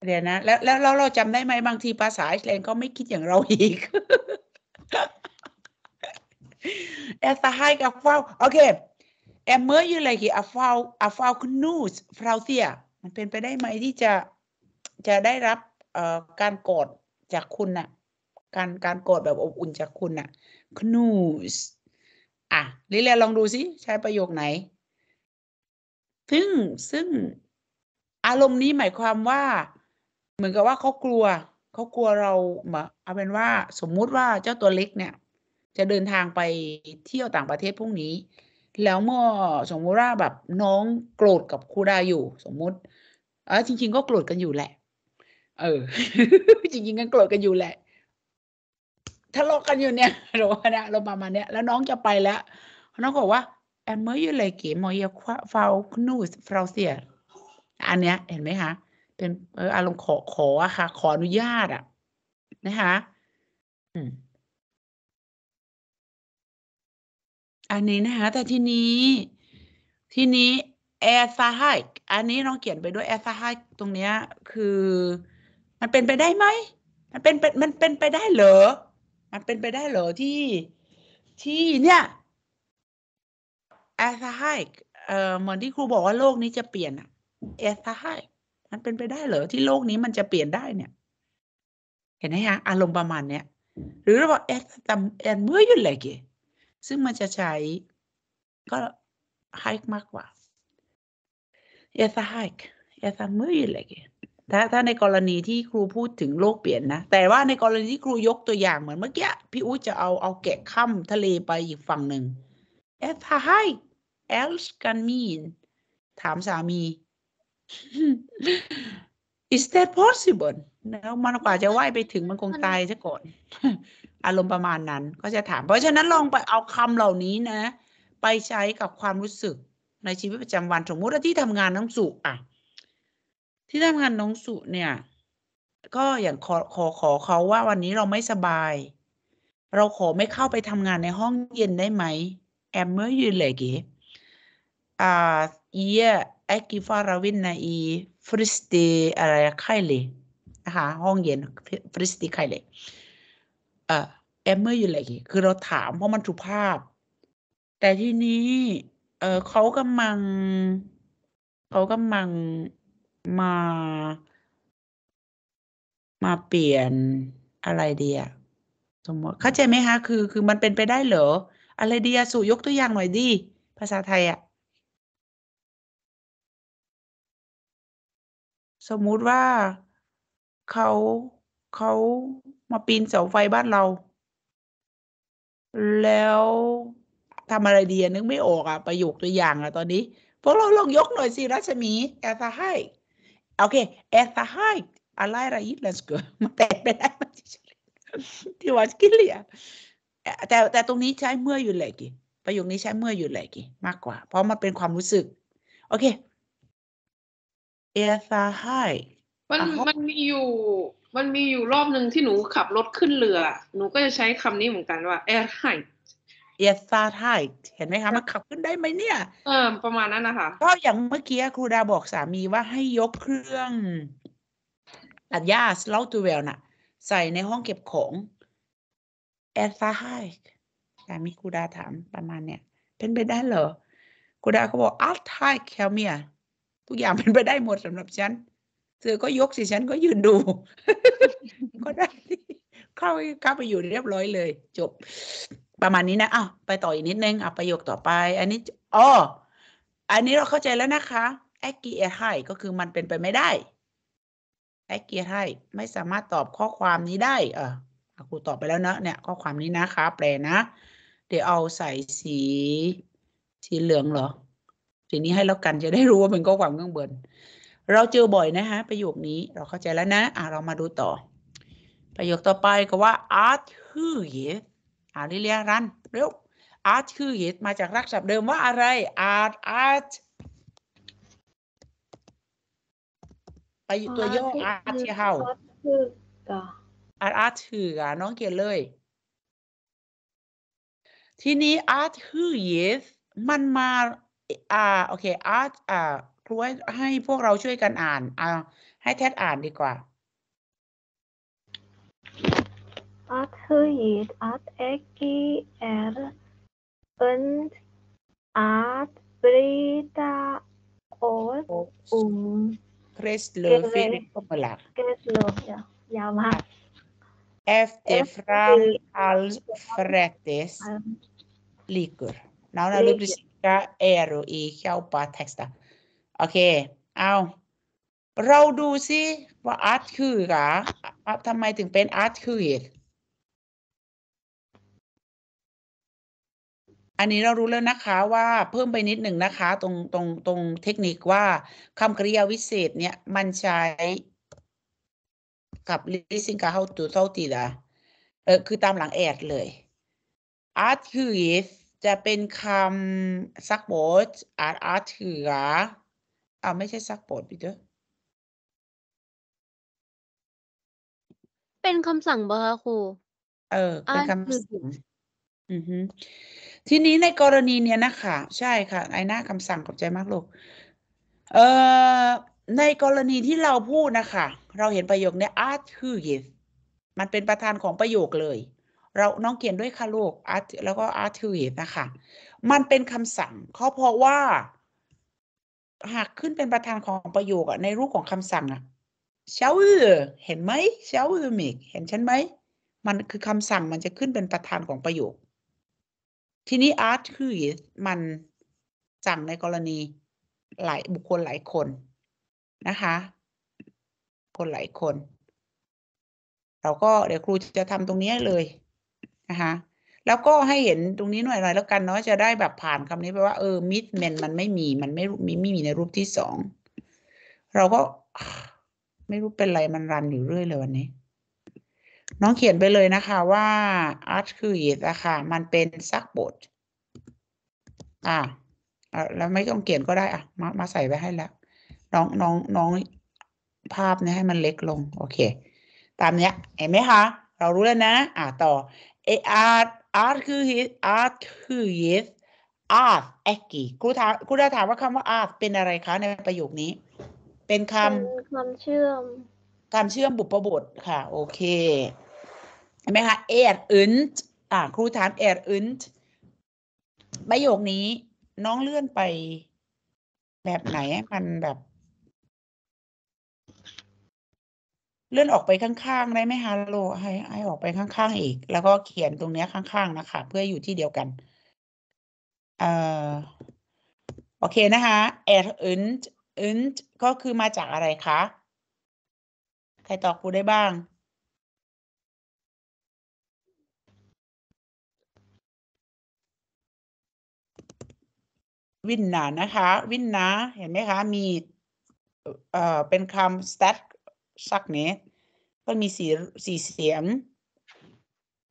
เดี๋ยวนะแล้วแล้ว แล้วเราจำได้ไหมบางทีภาษาไอซ์แลนด์ก็ไม่คิดอย่างเราอีกอสกับฟาวโอเค f อ l ม k É meio like a f ฟาว f a l k ณูสฟราเซียมันเป็นไปได้ไหมที่จะจะได้รับการกอดจากคุณน่ะการการกอดแบบอบอุ่นจากคุณน่ะ k ณูสอ่ะลิเลียลองดูสิใช้ประโยคไหน ซึ่งซึ่งอารมณ์นี้หมายความว่าเหมือนกับว่าเขากลัวเขากลัวเราเอาเป็นว่าสมมุติว่าเจ้าตัวเล็กเนี่ยจะเดินทางไปเที่ยวต่างประเทศพวกนี้ แล้วเมื่อสมมติว่าแบบน้องโกรธกับครูดาอยู่ สมมุติ เออจริงๆก็โกรธกันอยู่แหละ เออ จริงๆกันโกรธกันอยู่แหละทะเลาะกันอยู่เนี่ยหรือว่าเนี่ย เราประมาณเนี้ย แล้วน้องจะไปแล้วน้องบอกว่าแอนเมื่์อยู่เลยเก๋มอยควาฟาวนูสฟาเซียอันเนี้ยเห็นไหมคะเป็นอารมณ์ขอขอค่ะ ขออนุญาตอ่ะนะคะ อืมอันนี้นะคะแต่ทีนี้ ทีนี้แอสไฮค์อันนี้ลองเขียนไปด้วยแอสไฮค์ตรงเนี้ยคือ มันเป็นไปได้ไหมมันเป็นเป็นมันเป็นไปได้เหรอ มันเป็นไปได้เหรอที่ที่เนี่ยแอสไฮเอ่อเหมือนที่ครูบอกว่าโลกนี้จะเปลี่ยนอะแอสไฮมันเป็นไปได้เหรอที่โลกนี้มันจะเปลี่ยนได้เนี่ย เห็นไหมฮะอารมณ์ประมาณเนี้ย หรือเราบอกแอสตัมแอนเมื่อยุ่นเลยกี่ซึ่งมันจะใช้ ก็ hike มากกว่า ether hike e t มืออะไรเลียถ้าถ้าในกรณีที่ครูพูดถึงโลกเปลี่ยนนะ แต่ว่าในกรณีที่ครูยกตัวอย่างเหมือน เมื่อกี้พี่อู๋จะเอาเอาแกะข้ามทะเลไปอีกฝั่งหนึ่ง e อ h e r hike else can mean ถามสามี is that possible แล้วมันกว่าจะว่ายไปถึงมันคงตายซะก่อนอารมณ์ประมาณนั้นก็จะถาม เพราะฉะนั้นลองไปเอาคำเหล่านี้นะไปใช้กับความรู้สึกในชีวิตประจำวันสมมุติว่าที่ทำงานน้องสุอ่ะที่ทำงานน้องสุเนี่ยก็อย่าง ขอ ขอขอเขาว่าวันนี้เราไม่สบาย เราขอไม่เข้าไปทำงานในห้องเย็นได้ไหมแอมเมอร์ยืนเลยกีอ่าเอียแอกิฟาราวินนาอีฟริสตีอะไรไข่เลยนะคะห้องเย็น ฟริสตีไข่เลยเออแอมเมอร์อยู่ไหนคือเราถามเพราะมันสุภาพ แต่ทีนี้เออเขากำลังเขากำลังมามาเปลี่ยนอะไรเดียสมมติเข้าใจไหมคะ คือคือมันเป็นไปได้เหรออะไรเดียสุยกตัวอย่างหน่อยดิภาษาไทยอะสมมุติว่าเขาเขามาปีนเสาไฟบ้านเรา แล้วทำอะไรดีนึกไม่ออกอะประโยคตัวอย่างอะตอนนี้ พวกเราลองยกหน่อยสิรัชมี แอสไฮ โอเคแอสไฮอะไรไรยิแล้วสเกิร์มาแตกไปได้มาที่วัดกิเลียแต่แต่ตรงนี้ใช้เมื่ออยู่แหลยกี่ประโยคนี้ใช้เมื่ออยู่แหลยกี่ มากกว่า เพราะมันเป็นความรู้สึก โอเคแอสไฮมันมันมีอยู่ มันมีอยู่รอบหนึ่งที่หนูขับรถขึ้นเรือ หนูก็จะใช้คำนี้เหมือนกันว่า air height yes s t a เห็นไหมคะมันขับขึ้นได้ไหมเนี่ย เออประมาณนั้นนะคะ ก็อย่างเมื่อกี้ครูดาบอกสามีว่าให้ยกเครื่องอัดยาสโลตูเวลน่ะ ใส่ในห้องเก็บของเอสซา a า h สามีครูดาถามประมาณเนี่ย เป็นไปได้เหรอครูดาเขาบอกอัลท e i แคลเมียทุกอย่างเป็นไปได้หมดสำหรับฉันเธอก็ยกสิฉันก็ยืนดูก็ได้เข้าเข้าไปอยู่เรียบร้อยเลย จบ ประมาณนี้นะอ้าวไปต่ออีกนิดนึงอ่ะประโยคต่อไป อันนี้อ๋ออันนี้เราเข้าใจแล้วนะคะแอคกีเอไฮก็คือมันเป็นไปไม่ได้แอคกีเอไฮไม่สามารถตอบข้อความนี้ได้ เออครูตอบไปแล้วเนะเนี่ย ข้อความนี้นะคะ แปลนะ เดี๋ยวเอาใส่สีสีเหลืองเหรอสีนี้ให้แล้วกันจะได้รู้ว่าเป็นข้อความื่องบนเราเจอบ่อยนะฮะประโยคนี้เราเข้าใจแล้วนะ อ่ะเรามาดูต่อ ประโยคต่อไปก็ว่า art คือเยอ่าเรียรัน เร็ว art คือเยมาจากรักษาเดิมว่าอะไร art art ไปตัวย่อ art ที่เฮา art art คืออ่ะน้องเกียนเลย ทีนี้ art คือเยมันมา อ่า โอเค art อ่าครูให้ให้พวกเราช่วยกันอ่านเอาให้แท็ดอ่านดีกว่า at Höyid, at Eki er und at Brita Ort um k r e s l o f i n Popular. k r e s l o f ja. Ja, mach. e f t e fram a l s f r e t e s l i k u r n a u n a l u b r i s k a e r o i hjälpa texten. โอเค เอา เราดูซิว่าอาร์ตคือกะทำไมถึงเป็นอาร์ตคือออันนี้เรารู้แล้วนะคะว่าเพิ่มไปนิดหนึ่งนะคะ ตรงตรงตรงเทคนิคว่าคำกริยาวิเศษเนี่ย มันใช้กับ listening กับ how to เท่าตีละเออคือตามหลังแอดเลย art คือ if จะเป็นคำ support art art คือ a าไม่ใช่ซักโรด bitte เป็นคำสั่งป่ะคะครูเออเป็นคำสั่งอือฮึทีนี้ในกรณีเนี้ยนะคะใช่ค่ะไอหน้าคำสั่งขอบใจมากลูกเอ่อในกรณีที่เราพูดนะคะเราเห็นประโยคเนี้ยาร์ h u g i s มันเป็นประธานของประโยคเลย เราน้องเขียนด้วยค่ะลูก a ร์แล้วก็ art h u g i s นะคะมันเป็นคำสั่งเขาเพราะว่าหากขึ้นเป็นประธานของประโยคอะในรูปของคำสั่งอะเชาเออเห็นไหมเชาเออมิกเห็นฉันไหมมันคือคำสั่งมันจะขึ้นเป็นประธานของประโยค ทีนี้อาร์ตคือมันสั่งในกรณีหลายบุคคลหลายคน นะคะ คนหลายคน เราก็เดี๋ยวครูจะทำตรงนี้เลยนะคะแล้วก็ให้เห็นตรงนี้หน่อยหน่อยแล้วกันเนาะจะได้แบบผ่านคำนี้ไปว่าเออมิดแมนมันไม่มี มันไม่มีไม่มีในรูปที่สองเราก็ไม่รู้เป็นไรมันรันอยู่เรื่อยเลยวันนี้ น้องเขียนไปเลยนะคะว่าอาร์ตคือ e อะค่ะมันเป็นซักบทอ่าแล้วไม่ต้องเขียนก็ได้อ่ะมามาใส่ไว้ให้แล้ว น้องน้องน้องภาพเนี่ยให้มันเล็กลง โอเคตามเนี้ยเห็นไหมคะเรารู้แล้วนะ อ่าต่อเอาร์ต argue argues as แอ g i ครูถาม ครูถามว่าคำว่า as เป็นอะไรคะในประโยคนี้ เป็นคำคำเชื่อมคำเชื่อมบุพบทค่ะ โอเค เห็นไหมคะ er und อ่าครูถามอ r น n ์ประโยคนี้น้องเลื่อนไป แบบไหน มันแบบเลื่อนออกไปข้างๆได้ไหมฮะโลให้ให้ออกไปข้างๆอีก แล้วก็เขียนตรงเนี้ยข้างๆนะคะ เพื่ออยู่ที่เดียวกันเอ่อโอเคนะคะอ r und und ก็คือมาจากอะไรคะ ใครตอบกูได้บ้างวินนานะคะวินนาเห็นไหมคะ มีเอ่อเป็นคำ stat สักเนี้มัมีสีสีเสียง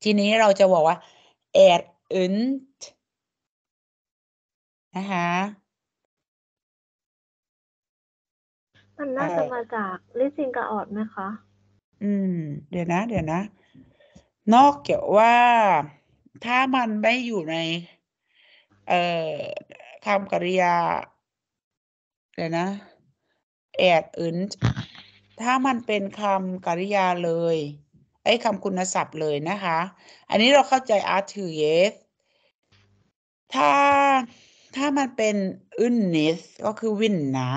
ทีนี้เราจะบอกว่าแอดอึนนะคะมันน่าจะมาจากลิซิงกะออดไหมคะ อืม เดี๋ยวนะ เดี๋ยวนะ นอกจากว่าถ้ามันไม่อยู่ใน เอ่อคำกริยา เดี๋ยวนะ er und ถ้ามันเป็นคำกริยาเลยไอ้คำคุณศัพท์เลยนะคะ อันนี้เราเข้าใจ are to yes ถ้าถ้ามันเป็นอึนนิสก็คือวินนะ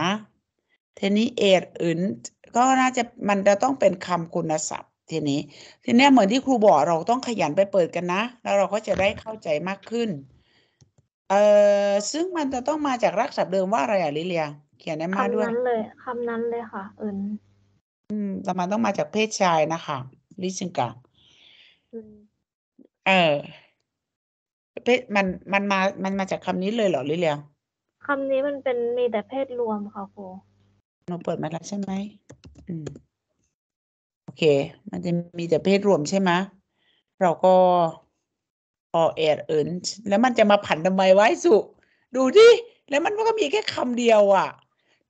ทีนี้เอรอึนก็น่าจะมันจะต้องเป็นคำคุณศัพท์ทีนี้ ทีนี้เหมือนที่ครูบอกเราต้องขยันไปเปิดกันนะ แล้วเราก็จะได้เข้าใจมากขึ้นเอ่อซึ่งมันจะต้องมาจากรักษาเดิมว่าอะไรอะลิเลียเขียนได้มาด้วยคำนั้นเลยคำนั้นเลยค่ะอึนอืมแต่มันต้องมาจากเพศชายนะคะลิซึงกะเออเพศมันมันมา มันมาจากคำนี้เลยเหรอลิเลียงคำนี้มันเป็นมีแต่เพศรวมค่ะครูหนูเปิดมาแล้วใช่ไหมอืมโอเคมันจะมีแต่เพศรวมใช่ไหมเราก็ออแอดเอินแล้วมันจะมาผันทำไมไว้สุ ดูดิ แล้วมันก็มีแค่คำเดียวอ่ะ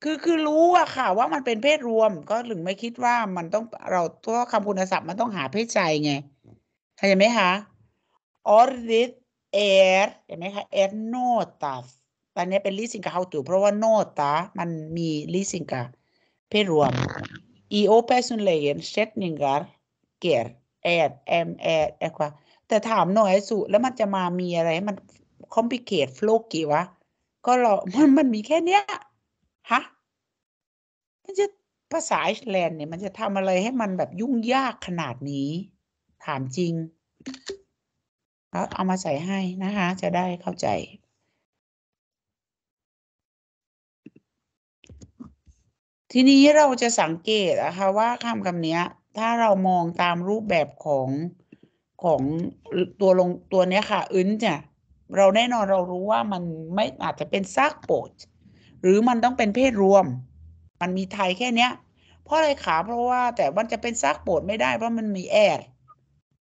คือคือรู้อะค่ะว่ามันเป็นเพศรวมก็ถึงไม่คิดว่ามันต้องเราตัวคำคุณศัพท์มันต้องหาเพศชายไงเข้าใจไหมคะออริสเอร์เห็นไหมคะเอร์โนตัสตอนนี้เป็นลิสิงกาเฮาตูเพราะว่าโนต a มันมีลิสิงกาเพศรวมอีโอเปซุนเลเยนเชตนิงการเกียร์แอดเอ็มแออควาแต่ถามหน่อยสุแล้วมันจะมามีอะไรมันคอมพิเคตโฟลกี่วะ ก็เรามันมันมีแค่เนี้ยฮะมันจะภาษาไอซ์แลนด์เนี่ย มันจะทำอะไรให้มันแบบยุ่งยากขนาดนี้ ถามจริง เอามาใส่ให้นะคะ จะได้เข้าใจ ทีนี้เราจะสังเกตนะคะว่าคำคำนี้ถ้าเรามองตามรูปแบบของของตัวลงตัวเนี้ยค่ะอึนเนี่ยเราแน่นอนเรารู้ว่ามันไม่อาจจะเป็นซากโปดหรือมันต้องเป็นเพศรวม มันมีไทยแค่เนี้ย เพราะอะไรขาเพราะว่าแต่มันจะเป็นซากโปดไม่ได้ เพราะมันมีแอร์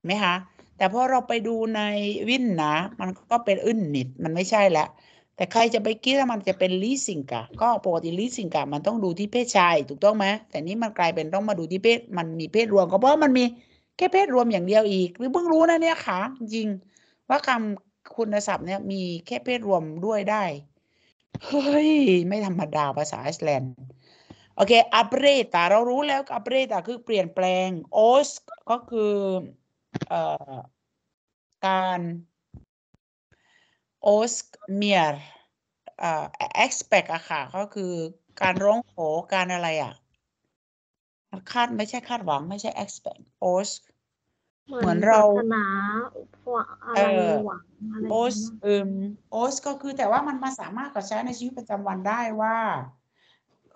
ไหมคะแต่พอเราไปดูในวินนะ มันก็เป็นอึนนิด มันไม่ใช่แล้วแต่ใครจะไปคิดว่ามันจะเป็นลิสิงกะก็ปกติลิสิงกะมันต้องดูที่เพศชาย ถูกต้องไหมแต่นี้มันกลายเป็นต้องมาดูที่เพศ มันมีเพศรวมก็เพราะมันมีแค่เพศรวมอย่างเดียวอีก หรือเพิ่งรู้นะเนี่ยค่ะ จริง ว่าคำคุณศัพท์เนี่ยมีแค่เพศรวมด้วยได้เฮ้ยไม่ธรรมดาภาษาไอซ์แลนด์โอเคอัปเรตาเรารู้แล้วอัปเรตาคือเปลี่ยนแปลงโอสก็คือเอ่อการโอสเมียร์เอ่อเอ็กซ์เปกอะค่ะก็คือการร้องขอการอะไรอะคาดไม่ใช่คาดหวังไม่ใช่เอ็กซ์เป c โอสเหมือนเราศาสนาอะไรหวังอะไรโอส อืม โอสก็คือแต่ว่ามันมาสามารถกับใช้ในชีวิตประจำวันได้ว่า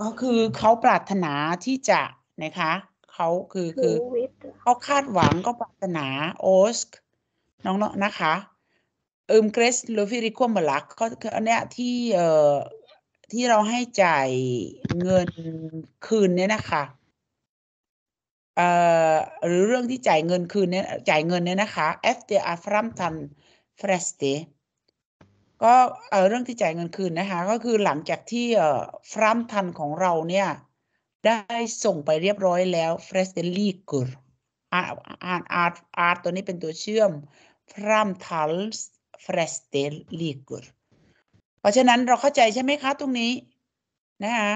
ก็คือเขาปรารถนาที่จะนะคะเขาคือคือเขาคาดหวังก็ปรารถนา โอส น้องๆนะคะเอิมเกรสลูฟิริควมลักก็คืออันเนี้ยที่เอ่อที่เราให้จ่ายเงินคืนเนี่ยนะคะหรือเรื่องที่จ่ายเงินคืนเนี่ยจ่ายเงินเนี่ยนะคะ f t r a f r a m t a n f r e s t e ก็เรื่องที่จ่ายเงินคืนนะคะก็คือหลังจากที่ฟรัมทันของเราเนี่ย ได้ส่งไปเรียบร้อยแล้ว f r e s t e l i g u r อาร์อาร์อาร์ตัวนี้เป็นตัวเชื่อมฟรัมทัลเฟรสเตลิกุรเพราะฉะนั้นเราเข้าใจใช่ไหมคะตรงนี้นะคะ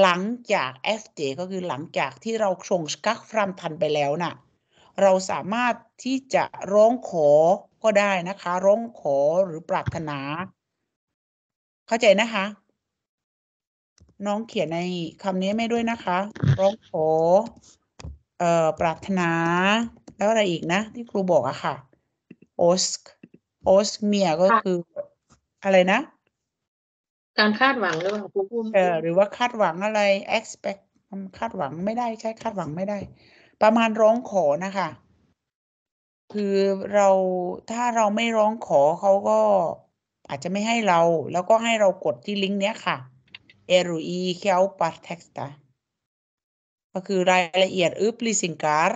หลังจาก FJ ก็คือหลังจากที่เราชงสกักฟรัมทันไปแล้วนะ่ะ เราสามารถที่จะร้องขอก็ได้นะคะ ร้องขอหรือปรารถนา เข้าใจนะคะ น้องเขียนในคำนี้ไม่ด้วยนะคะ ร้องขอ เอ่อ ปรารถนา แล้วอะไรอีกนะ ที่ครูบอกอะค่ะ osk osk เมียก็คืออะไรนะการคาดหวังหรือเปล่าครูพุ้มเออหรือว่าคาดหวังอะไร expect คาดหวังไม่ได้ใช้คาดหวังไม่ได้ ประมาณร้องขอนะคะ คือเราถ้าเราไม่ร้องขอเขาก็อาจจะไม่ให้เราแล้วก็ให้เรากดที่ลิงก์เนี้ยค่ะ e r u i k e l p a t e x t a ก็คือรายละเอียดอึบลิสิงการ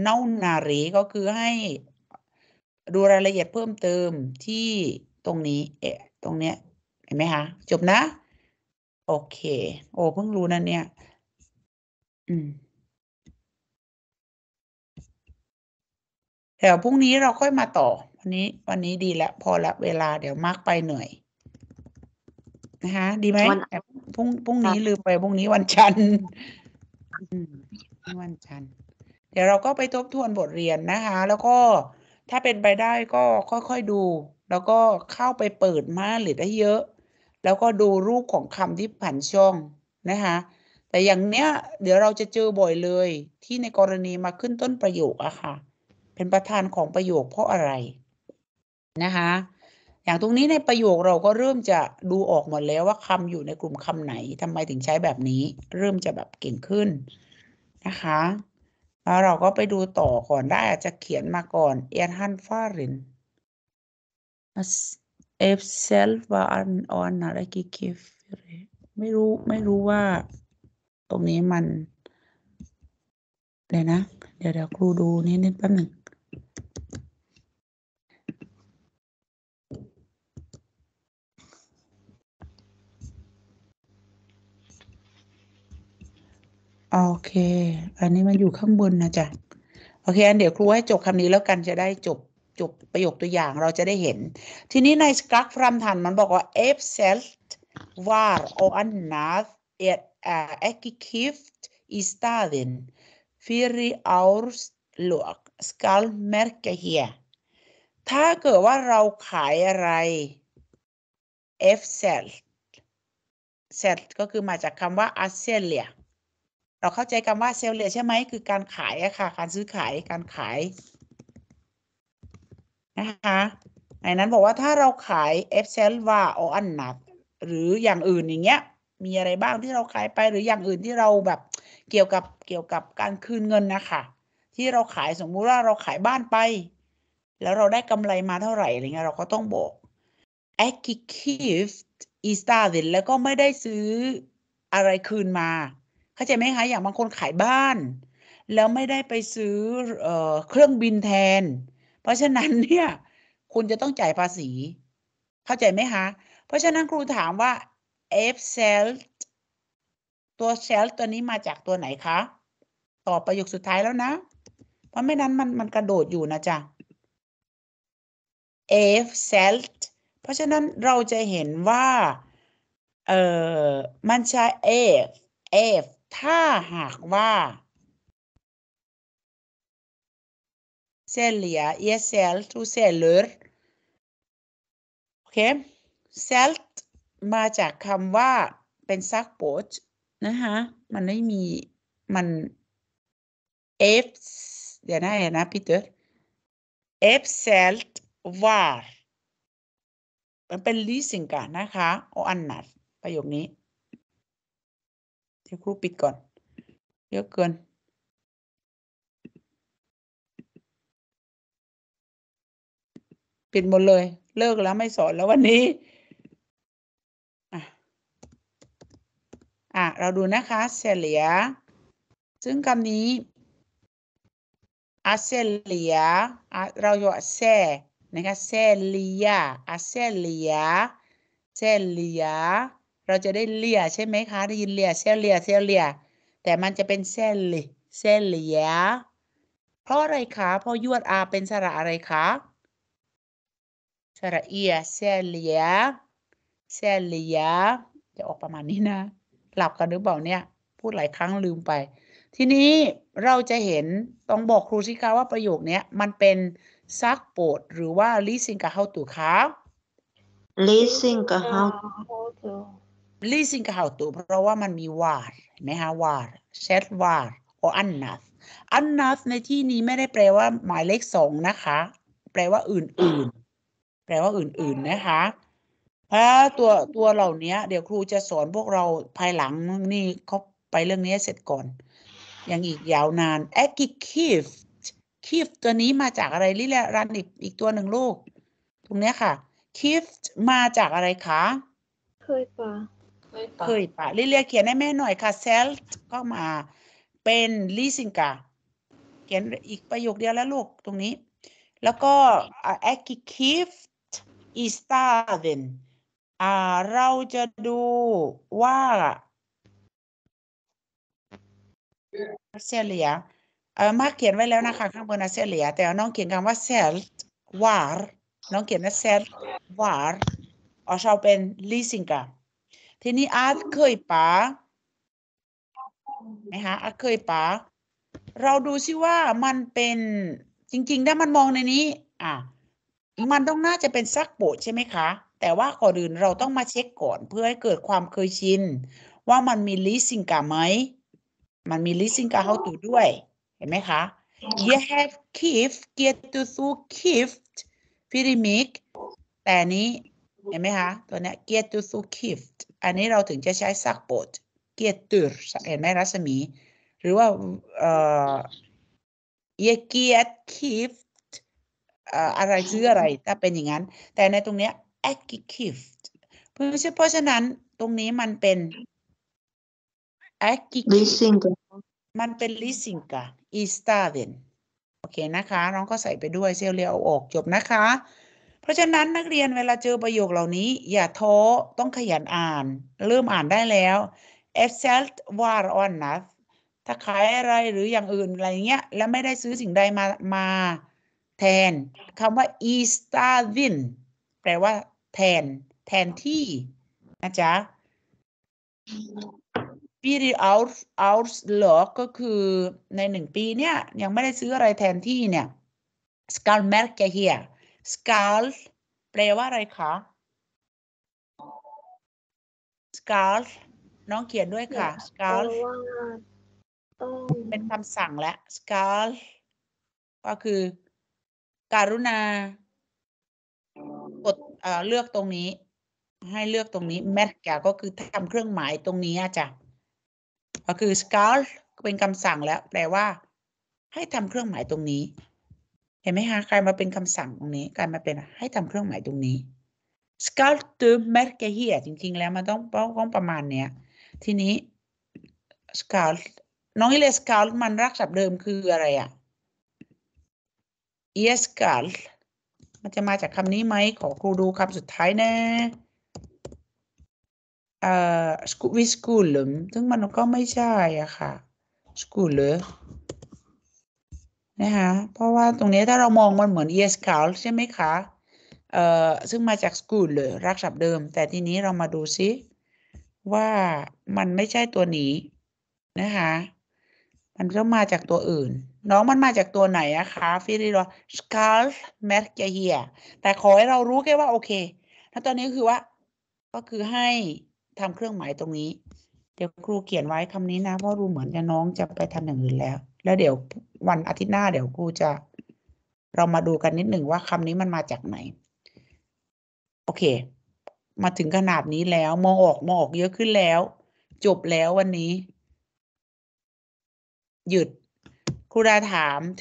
เน่านารีก็คือให้ดูรายละเอียดเพิ่มเติมที่ตรงนี้เอตรงเนี้ยห็นไหมคะจบนะ โอเค โอ้เพิ่งรู้นั่นเนี่ย อืมเดี๋ยวพรุ่งนี้เราค่อยมาต่อ วันนี้วันนี้ดีแล้วพอละเวลาเดี๋ยวมากไปเหนื่อย นะคะ ดีไหมพรุ่งพรุ่งนี้ลืมไปพรุ่งนี้วันจันทร์วันจันทร์เดี๋ยวเราก็ไปทบทวนบทเรียนนะคะ แล้วก็ถ้าเป็นไปได้ก็ค่อยๆดู แล้วก็เข้าไปเปิดมากหรือได้เยอะแล้วก็ดูรูปของคำที่ผันช่องนะคะแต่อย่างเนี้ยเดี๋ยวเราจะเจอบ่อยเลย ที่ในกรณีมาขึ้นต้นประโยคอะค่ะเป็นประธานของประโยคเพราะอะไรนะคะอย่างตรงนี้ในประโยคเราก็เริ่มจะดูออกหมดแล้วว่าคำอยู่ในกลุ่มคำไหนทำไมถึงใช้แบบนี้เริ่มจะแบบเก่งขึ้นนะคะแล้วเราก็ไปดูต่อก่อนได้อาจจะเขียนมาก่อนเอียนฮันฟารินเอฟเซลฟ์ว่านั o นอะไรกี่คลิไม่รู้ไม่รู้ว่าตรงนี้มันเดี๋ยวนะ เดี๋ยวเดี๋ยวครูดูนิดนิดแป๊บหนึ่งโอเค อันนี้มันอยู่ข้างบนนะจ๊ะโอเค อันเดี๋ยวครูให้จบคำนี้แล้วกันจะได้จบจุกประโยคตัวอย่างเราจะได้เห็น ทีนี้ในสกักฟรัมทันมันบอกว่า e p s e l t var o อ h annat är ägggift i staden. f อ r a ส r s låg skall m ä r k เ h ี r ถ้าเกิดว่าเราขายอะไร F s e l เ s e l ์ก็คือมาจากคำว่า a s e l i a เราเข้าใจคำว่าเซลเลียใช่ไหมคือการขายอะค่ะการซื้อขายการขายนะคะไอ้นั้นบอกว่าถ้าเราขายเอฟเซลวาออันหนักหรืออย่างอื่นอย่างเงี้ย มีอะไรบ้างที่เราขายไปหรืออย่างอื่นที่เราแบบเกี่ยวกับเกี่ยวกับการคืนเงินนะคะที่เราขายสมมุติว่าเราขายบ้านไป แล้วเราได้กำไรมาเท่าไหร่อะไรเงี้ยเราก็ต้องบอก a c t i v e อีสตาเสร็จแล้วก็ไม่ได้ซื้ออะไรคืนมาเข้าใจไหมคะอย่างบางคนขายบ้านแล้วไม่ได้ไปซื้อเอเครื่องบินแทนเพราะฉะนั้นเนี่ย คุณจะต้องจ่ายภาษี เข้าใจไหมคะ เพราะฉะนั้นครูถามว่า f s e l ตัว s e l t ตัวนี้มาจากตัวไหนคะ ตอบประโยคสุดท้ายแล้วนะ เพราะไม่นั้นมันมันกระโดดอยู่นะจ๊ะ f s e l เพราะฉะนั้นเราจะเห็นว่าเออมันใช้ f f ถ้าหากว่า sälja, ge sält och säljer. โอเค s ล l t มาจากคำว่าเป็นซักโปชนะคะมันไม่มีมัน F เดี๋ยวนะเดี๋ยวนะพี่เตอร์ F s ล l t var มันเป็นลิสิงกันนะคะโออันนัดประโยคนี้ เดี๋ยวครูปิดก่อนเยอะเกินปิดหมดเลยเลิกแล้วไม่สอนแล้ววันนี้อ่ะเราดูนะคะเสลียซึ่งคำนี้อาเซเลียเราอยู่อาเซนะคะเซเลียอาเซเลียเซเลียเราจะได้เลียใช่ไหมคะ ได้ยินเลียเซเลียเซเลียแต่มันจะเป็นเซลยเซเลียเพราะอะไรคะเพราะยวดอาเป็นสระอะไรคะเ ر ีย ي ه เลียเซเลียจะออกประมาณนี้นะ หลับกันหรือเปล่าเนี่ย พูดหลายครั้งลืมไป ทีนี้เราจะเห็น ต้องบอกครูสิคะว่าประโยคนี้มันเป็นซักโปดหรือว่าลิซิงกับเฮาตูคะลิซิงกับเฮาตูลิซิงกับเฮาตูเพราะว่ามันมีวาร์นไหมฮะวา์เชดวาร์อันนัสอันนัสในที่นี้ไม่ได้แปลว่า หมายเลขสองนะคะ แปลว่าอื่นๆแปลว่าอื่นๆนะคะเพราะตัวตัวเหล่านี้เดี๋ยวครูจะสอนพวกเราภายหลังนี่เขาไปเรื่องนี้เสร็จก่อน อยังอีกยาวนาน a อ g i v e คิฟตัวนี้มาจากอะไร ลิลรันอีกอีกตัวหนึ่งลูก ตรงนี้ค่ะคิฟมาจากอะไรคะ เคยปะเคยปะลิเลเขียนให้แม่หน่อยค่ะเซลก็มาเป็นลิซิงกาเขียนอีกประโยคเดียวแล้วลูกตรงนี้ แล้วก็แอคคิฟ i s t a เดนอ่า เราจะดูว่าเซเลีย เออมาเขียนไว้แล้วนะคะข้างบนนาเซเลีย แต่น้องเขียนคำว่าเซลวาร์น้องเขียนว่าเซลวาร์เอาชาวเป็นลิซิงกาทีนี้อาร์ตเคยปะไหมฮะอาร์ตเคยปะเราดูซิว่ามันเป็นจริงๆถ้ามันมองในนี้ อ่ะมันต้องน่าจะเป็นซักโปดใช่ไหมคะแต่ว่าก่อนอื่นเราต้องมาเช็คก่อนเพื่อให้เกิดความเคยชินว่ามันมีลิซิงกาไหมมันมีลิซิงกาเฮาตูด้วยเห็นไหมคะ you have k i f t get to do gift พิริมิกแต่นี้เห็นไหมคะตัวนี้ get to do gift อันนี้เราถึงจะใช้ซักโปด get to เห็นไหมรัศมี หรือว่าเอ่อ you get k i f t อะไรคืออะไรถ้าเป็นอย่างนั้น แต่ในตรงเนี้ย adjective เพราะฉะนั้นตรงนี้มันเป็น adjective มันเป็น listing ค่ะ está bien โอเคนะคะ น้องก็ใส่ไปด้วยเซลเลียวออกจบนะคะ เพราะฉะนั้นนักเรียนเวลาเจอประโยคเหล่านี้ อย่าท้อต้องขยันอ่าน เริ่มอ่านได้แล้ว e f s e l t war on น h ถ้าขายอะไรหรืออย่างอื่นอะไรเงี้ยแล้วไม่ได้ซื้อสิ่งใดมามาแทนคำว่า istalin แปลว่าแทน แทนที่นะจ๊ะ p e r i out out ห o อก็คือในหนึ่งปีเนี่ยยังไม่ได้ซื้ออะไรแทนที่เนี่ย skal m e r k e h e r skal แปลว่าอะไรคะ skal น้องเขียนด้วยค่ะ skal เป็นคำสั่งและ skal ก็คือการุณากดเลือกตรงนี้ ให้เลือกตรงนี้แมทกาก็คือทำเครื่องหมายตรงนี้อจ้ะก็คือสก a ลเป็นคำสั่งแล้ว แปลว่า ให้ทำเครื่องหมายตรงนี้ เห็นไหมคะใครมาเป็นคำสั่งตรงนี้การมาเป็นให้ทำเครื่องหมายตรงนี้ scarf t แมท r กเฮียจริงๆแล้วมันต้องต้องประมาณเนี้ยทีนี้สก a ลน้องอิเลสก c ลมันรักษาเดิมคืออะไรอะ่ะ escal มันจะมาจากคำนี้ไหมขอครูดูคำสุดท้ายนะเอ่อวิสกูลมซึ่งมันก็ไม่ใช่อะค่ะสกูลนะคะ เพราะว่าตรงนี้ถ้าเรามองมันเหมือน escal ใช่ไหมคะ เอ่อ ซึ่งมาจาก school เลยรักษาเดิม แต่ทีนี้เรามาดูซิ ว่ามันไม่ใช่ตัวนี้นะคะ มันก็มาจากตัวอื่นน้องมันมาจากตัวไหนอะคะฟิริโรสคาร์ฟแมทเฮียแต่ขอให้เรารู้แค่ว่า โอเคแล้วตอนนี้คือว่า ก็คือให้ทำเครื่องหมายตรงนี้ เดี๋ยวครูเขียนไว้คำนี้นะเพราะรู้เหมือนจะน้องจะไปทำอย่างอื่นแล้ว แล้วเดี๋ยววันอาทิตย์หน้าเดี๋ยวครูจะ เรามาดูกันนิดหนึ่งว่าคำนี้มันมาจากไหน โอเค มาถึงขนาดนี้แล้ว มองออกมองออกเยอะขึ้นแล้ว จบแล้ววันนี้ หยุดครูดาถาม